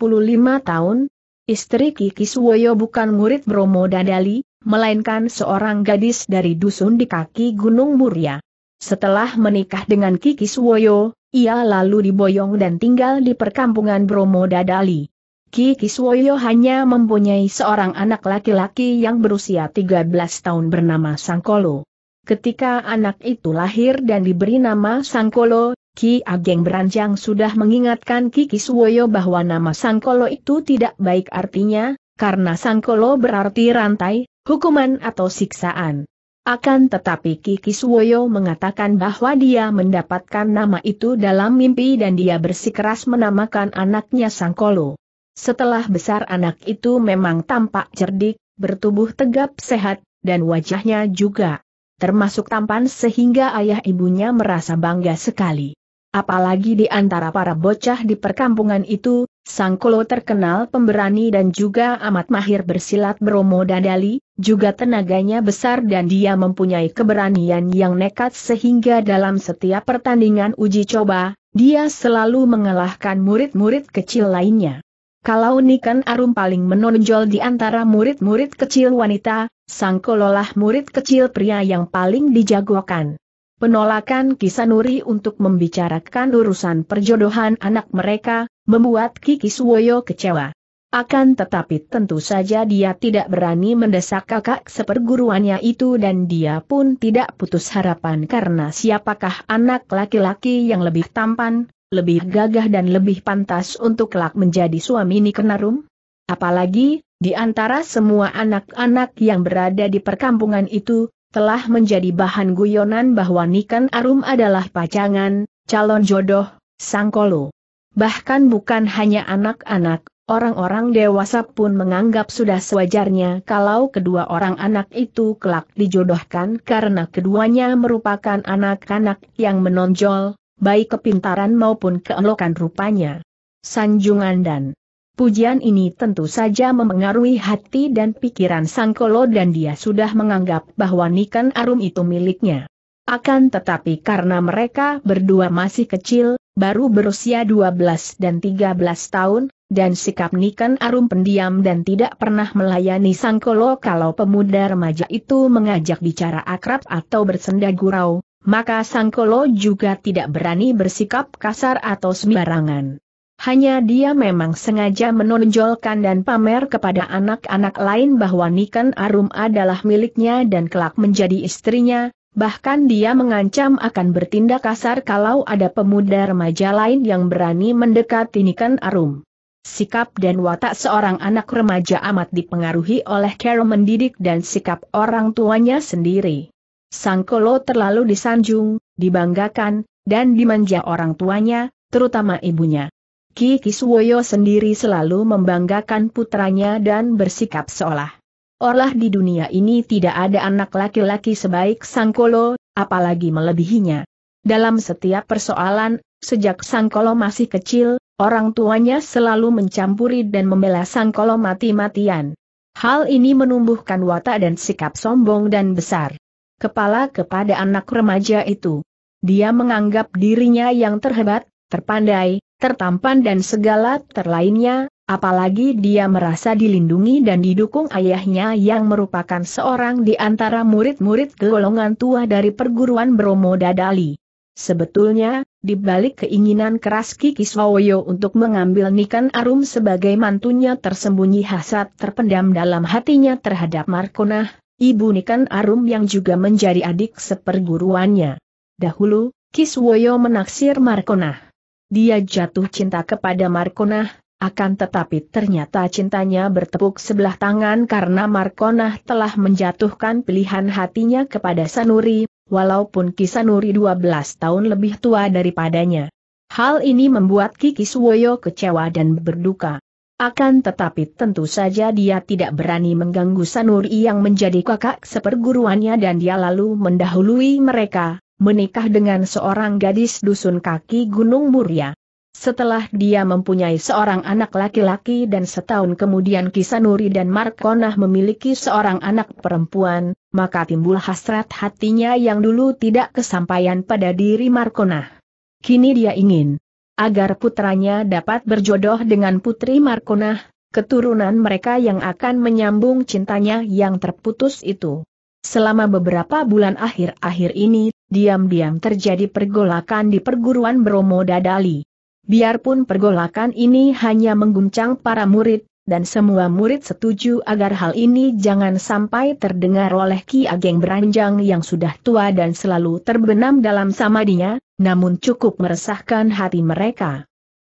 tahun, istri Kiki Suwoyo bukan murid Bromo Dadali, melainkan seorang gadis dari dusun di kaki Gunung Muria. Setelah menikah dengan Kiki Suwoyo, ia lalu diboyong dan tinggal di perkampungan Bromo Dadali. Kiki Suwoyo hanya mempunyai seorang anak laki-laki yang berusia 13 tahun bernama Sangkolo. Ketika anak itu lahir dan diberi nama Sangkolo, Ki Ageng Beranjang sudah mengingatkan Kiki Kiswoyo bahwa nama Sangkolo itu tidak baik artinya, karena Sangkolo berarti rantai, hukuman atau siksaan. Akan tetapi Kiki Kiswoyo mengatakan bahwa dia mendapatkan nama itu dalam mimpi dan dia bersikeras menamakan anaknya Sangkolo. Setelah besar anak itu memang tampak cerdik, bertubuh tegap sehat, dan wajahnya juga termasuk tampan sehingga ayah ibunya merasa bangga sekali. Apalagi di antara para bocah di perkampungan itu, Sangkolo terkenal pemberani dan juga amat mahir bersilat beromo Dadali, juga tenaganya besar dan dia mempunyai keberanian yang nekat sehingga dalam setiap pertandingan uji coba, dia selalu mengalahkan murid-murid kecil lainnya. Kalau Niken Arum paling menonjol di antara murid-murid kecil wanita, lah murid kecil pria yang paling dijagokan. Penolakan Kisanuri untuk membicarakan urusan perjodohan anak mereka, membuat Kiki Suwoyo kecewa. Akan tetapi tentu saja dia tidak berani mendesak kakak seperguruannya itu dan dia pun tidak putus harapan karena siapakah anak laki-laki yang lebih tampan, lebih gagah dan lebih pantas untuk kelak menjadi suami Nikenarum? Apalagi, di antara semua anak-anak yang berada di perkampungan itu, telah menjadi bahan guyonan bahwa Niken Arum adalah pacangan, calon jodoh, sangkolo. Bahkan bukan hanya anak-anak, orang-orang dewasa pun menganggap sudah sewajarnya kalau kedua orang anak itu kelak dijodohkan karena keduanya merupakan anak-anak yang menonjol, baik kepintaran maupun keelokan rupanya. Sanjungan dan Pujian ini tentu saja memengaruhi hati dan pikiran Sangkolo dan dia sudah menganggap bahwa Niken Arum itu miliknya. Akan tetapi karena mereka berdua masih kecil, baru berusia 12 dan 13 tahun, dan sikap Niken Arum pendiam dan tidak pernah melayani Sangkolo kalau pemuda remaja itu mengajak bicara akrab atau bersenda gurau, maka Sangkolo juga tidak berani bersikap kasar atau sembarangan. Hanya dia memang sengaja menonjolkan dan pamer kepada anak-anak lain bahwa Niken Arum adalah miliknya dan kelak menjadi istrinya, bahkan dia mengancam akan bertindak kasar kalau ada pemuda remaja lain yang berani mendekati Niken Arum. Sikap dan watak seorang anak remaja amat dipengaruhi oleh cara mendidik dan sikap orang tuanya sendiri. Sang Kolo terlalu disanjung, dibanggakan, dan dimanja orang tuanya, terutama ibunya. Ki Kiswoyo sendiri selalu membanggakan putranya dan bersikap seolah Orlah di dunia ini tidak ada anak laki-laki sebaik Sangkolo, apalagi melebihinya. Dalam setiap persoalan, sejak Sangkolo masih kecil, orang tuanya selalu mencampuri dan membela Sangkolo mati-matian. Hal ini menumbuhkan watak dan sikap sombong dan besar. Kepala kepada anak remaja itu. Dia menganggap dirinya yang terhebat, terpandai, tertampan dan segala terlainnya, apalagi dia merasa dilindungi dan didukung ayahnya yang merupakan seorang di antara murid-murid golongan tua dari perguruan Bromo Dadali. Sebetulnya, di balik keinginan keras Kiki Swawoyo untuk mengambil Nikan Arum sebagai mantunya tersembunyi hasad terpendam dalam hatinya terhadap Markonah, ibu Nikan Arum yang juga menjadi adik seperguruannya. Dahulu, Kiswoyo menaksir Markonah. Dia jatuh cinta kepada Markonah, akan tetapi ternyata cintanya bertepuk sebelah tangan karena Markonah telah menjatuhkan pilihan hatinya kepada Sanuri, walaupun Kisanuri 12 tahun lebih tua daripadanya. Hal ini membuat Kiki Suwoyo kecewa dan berduka. Akan tetapi tentu saja dia tidak berani mengganggu Sanuri yang menjadi kakak seperguruannya dan dia lalu mendahului mereka, menikah dengan seorang gadis dusun kaki Gunung Muria. Setelah dia mempunyai seorang anak laki-laki dan setahun kemudian Kisanuri dan Markonah memiliki seorang anak perempuan, maka timbul hasrat hatinya yang dulu tidak kesampaian pada diri Markonah. Kini dia ingin agar putranya dapat berjodoh dengan putri Markonah, keturunan mereka yang akan menyambung cintanya yang terputus itu. Selama beberapa bulan akhir-akhir ini, diam-diam terjadi pergolakan di perguruan Bromo Dadali. Biarpun pergolakan ini hanya mengguncang para murid, dan semua murid setuju agar hal ini jangan sampai terdengar oleh Ki Ageng Beranjang yang sudah tua dan selalu terbenam dalam samadinya, namun cukup meresahkan hati mereka.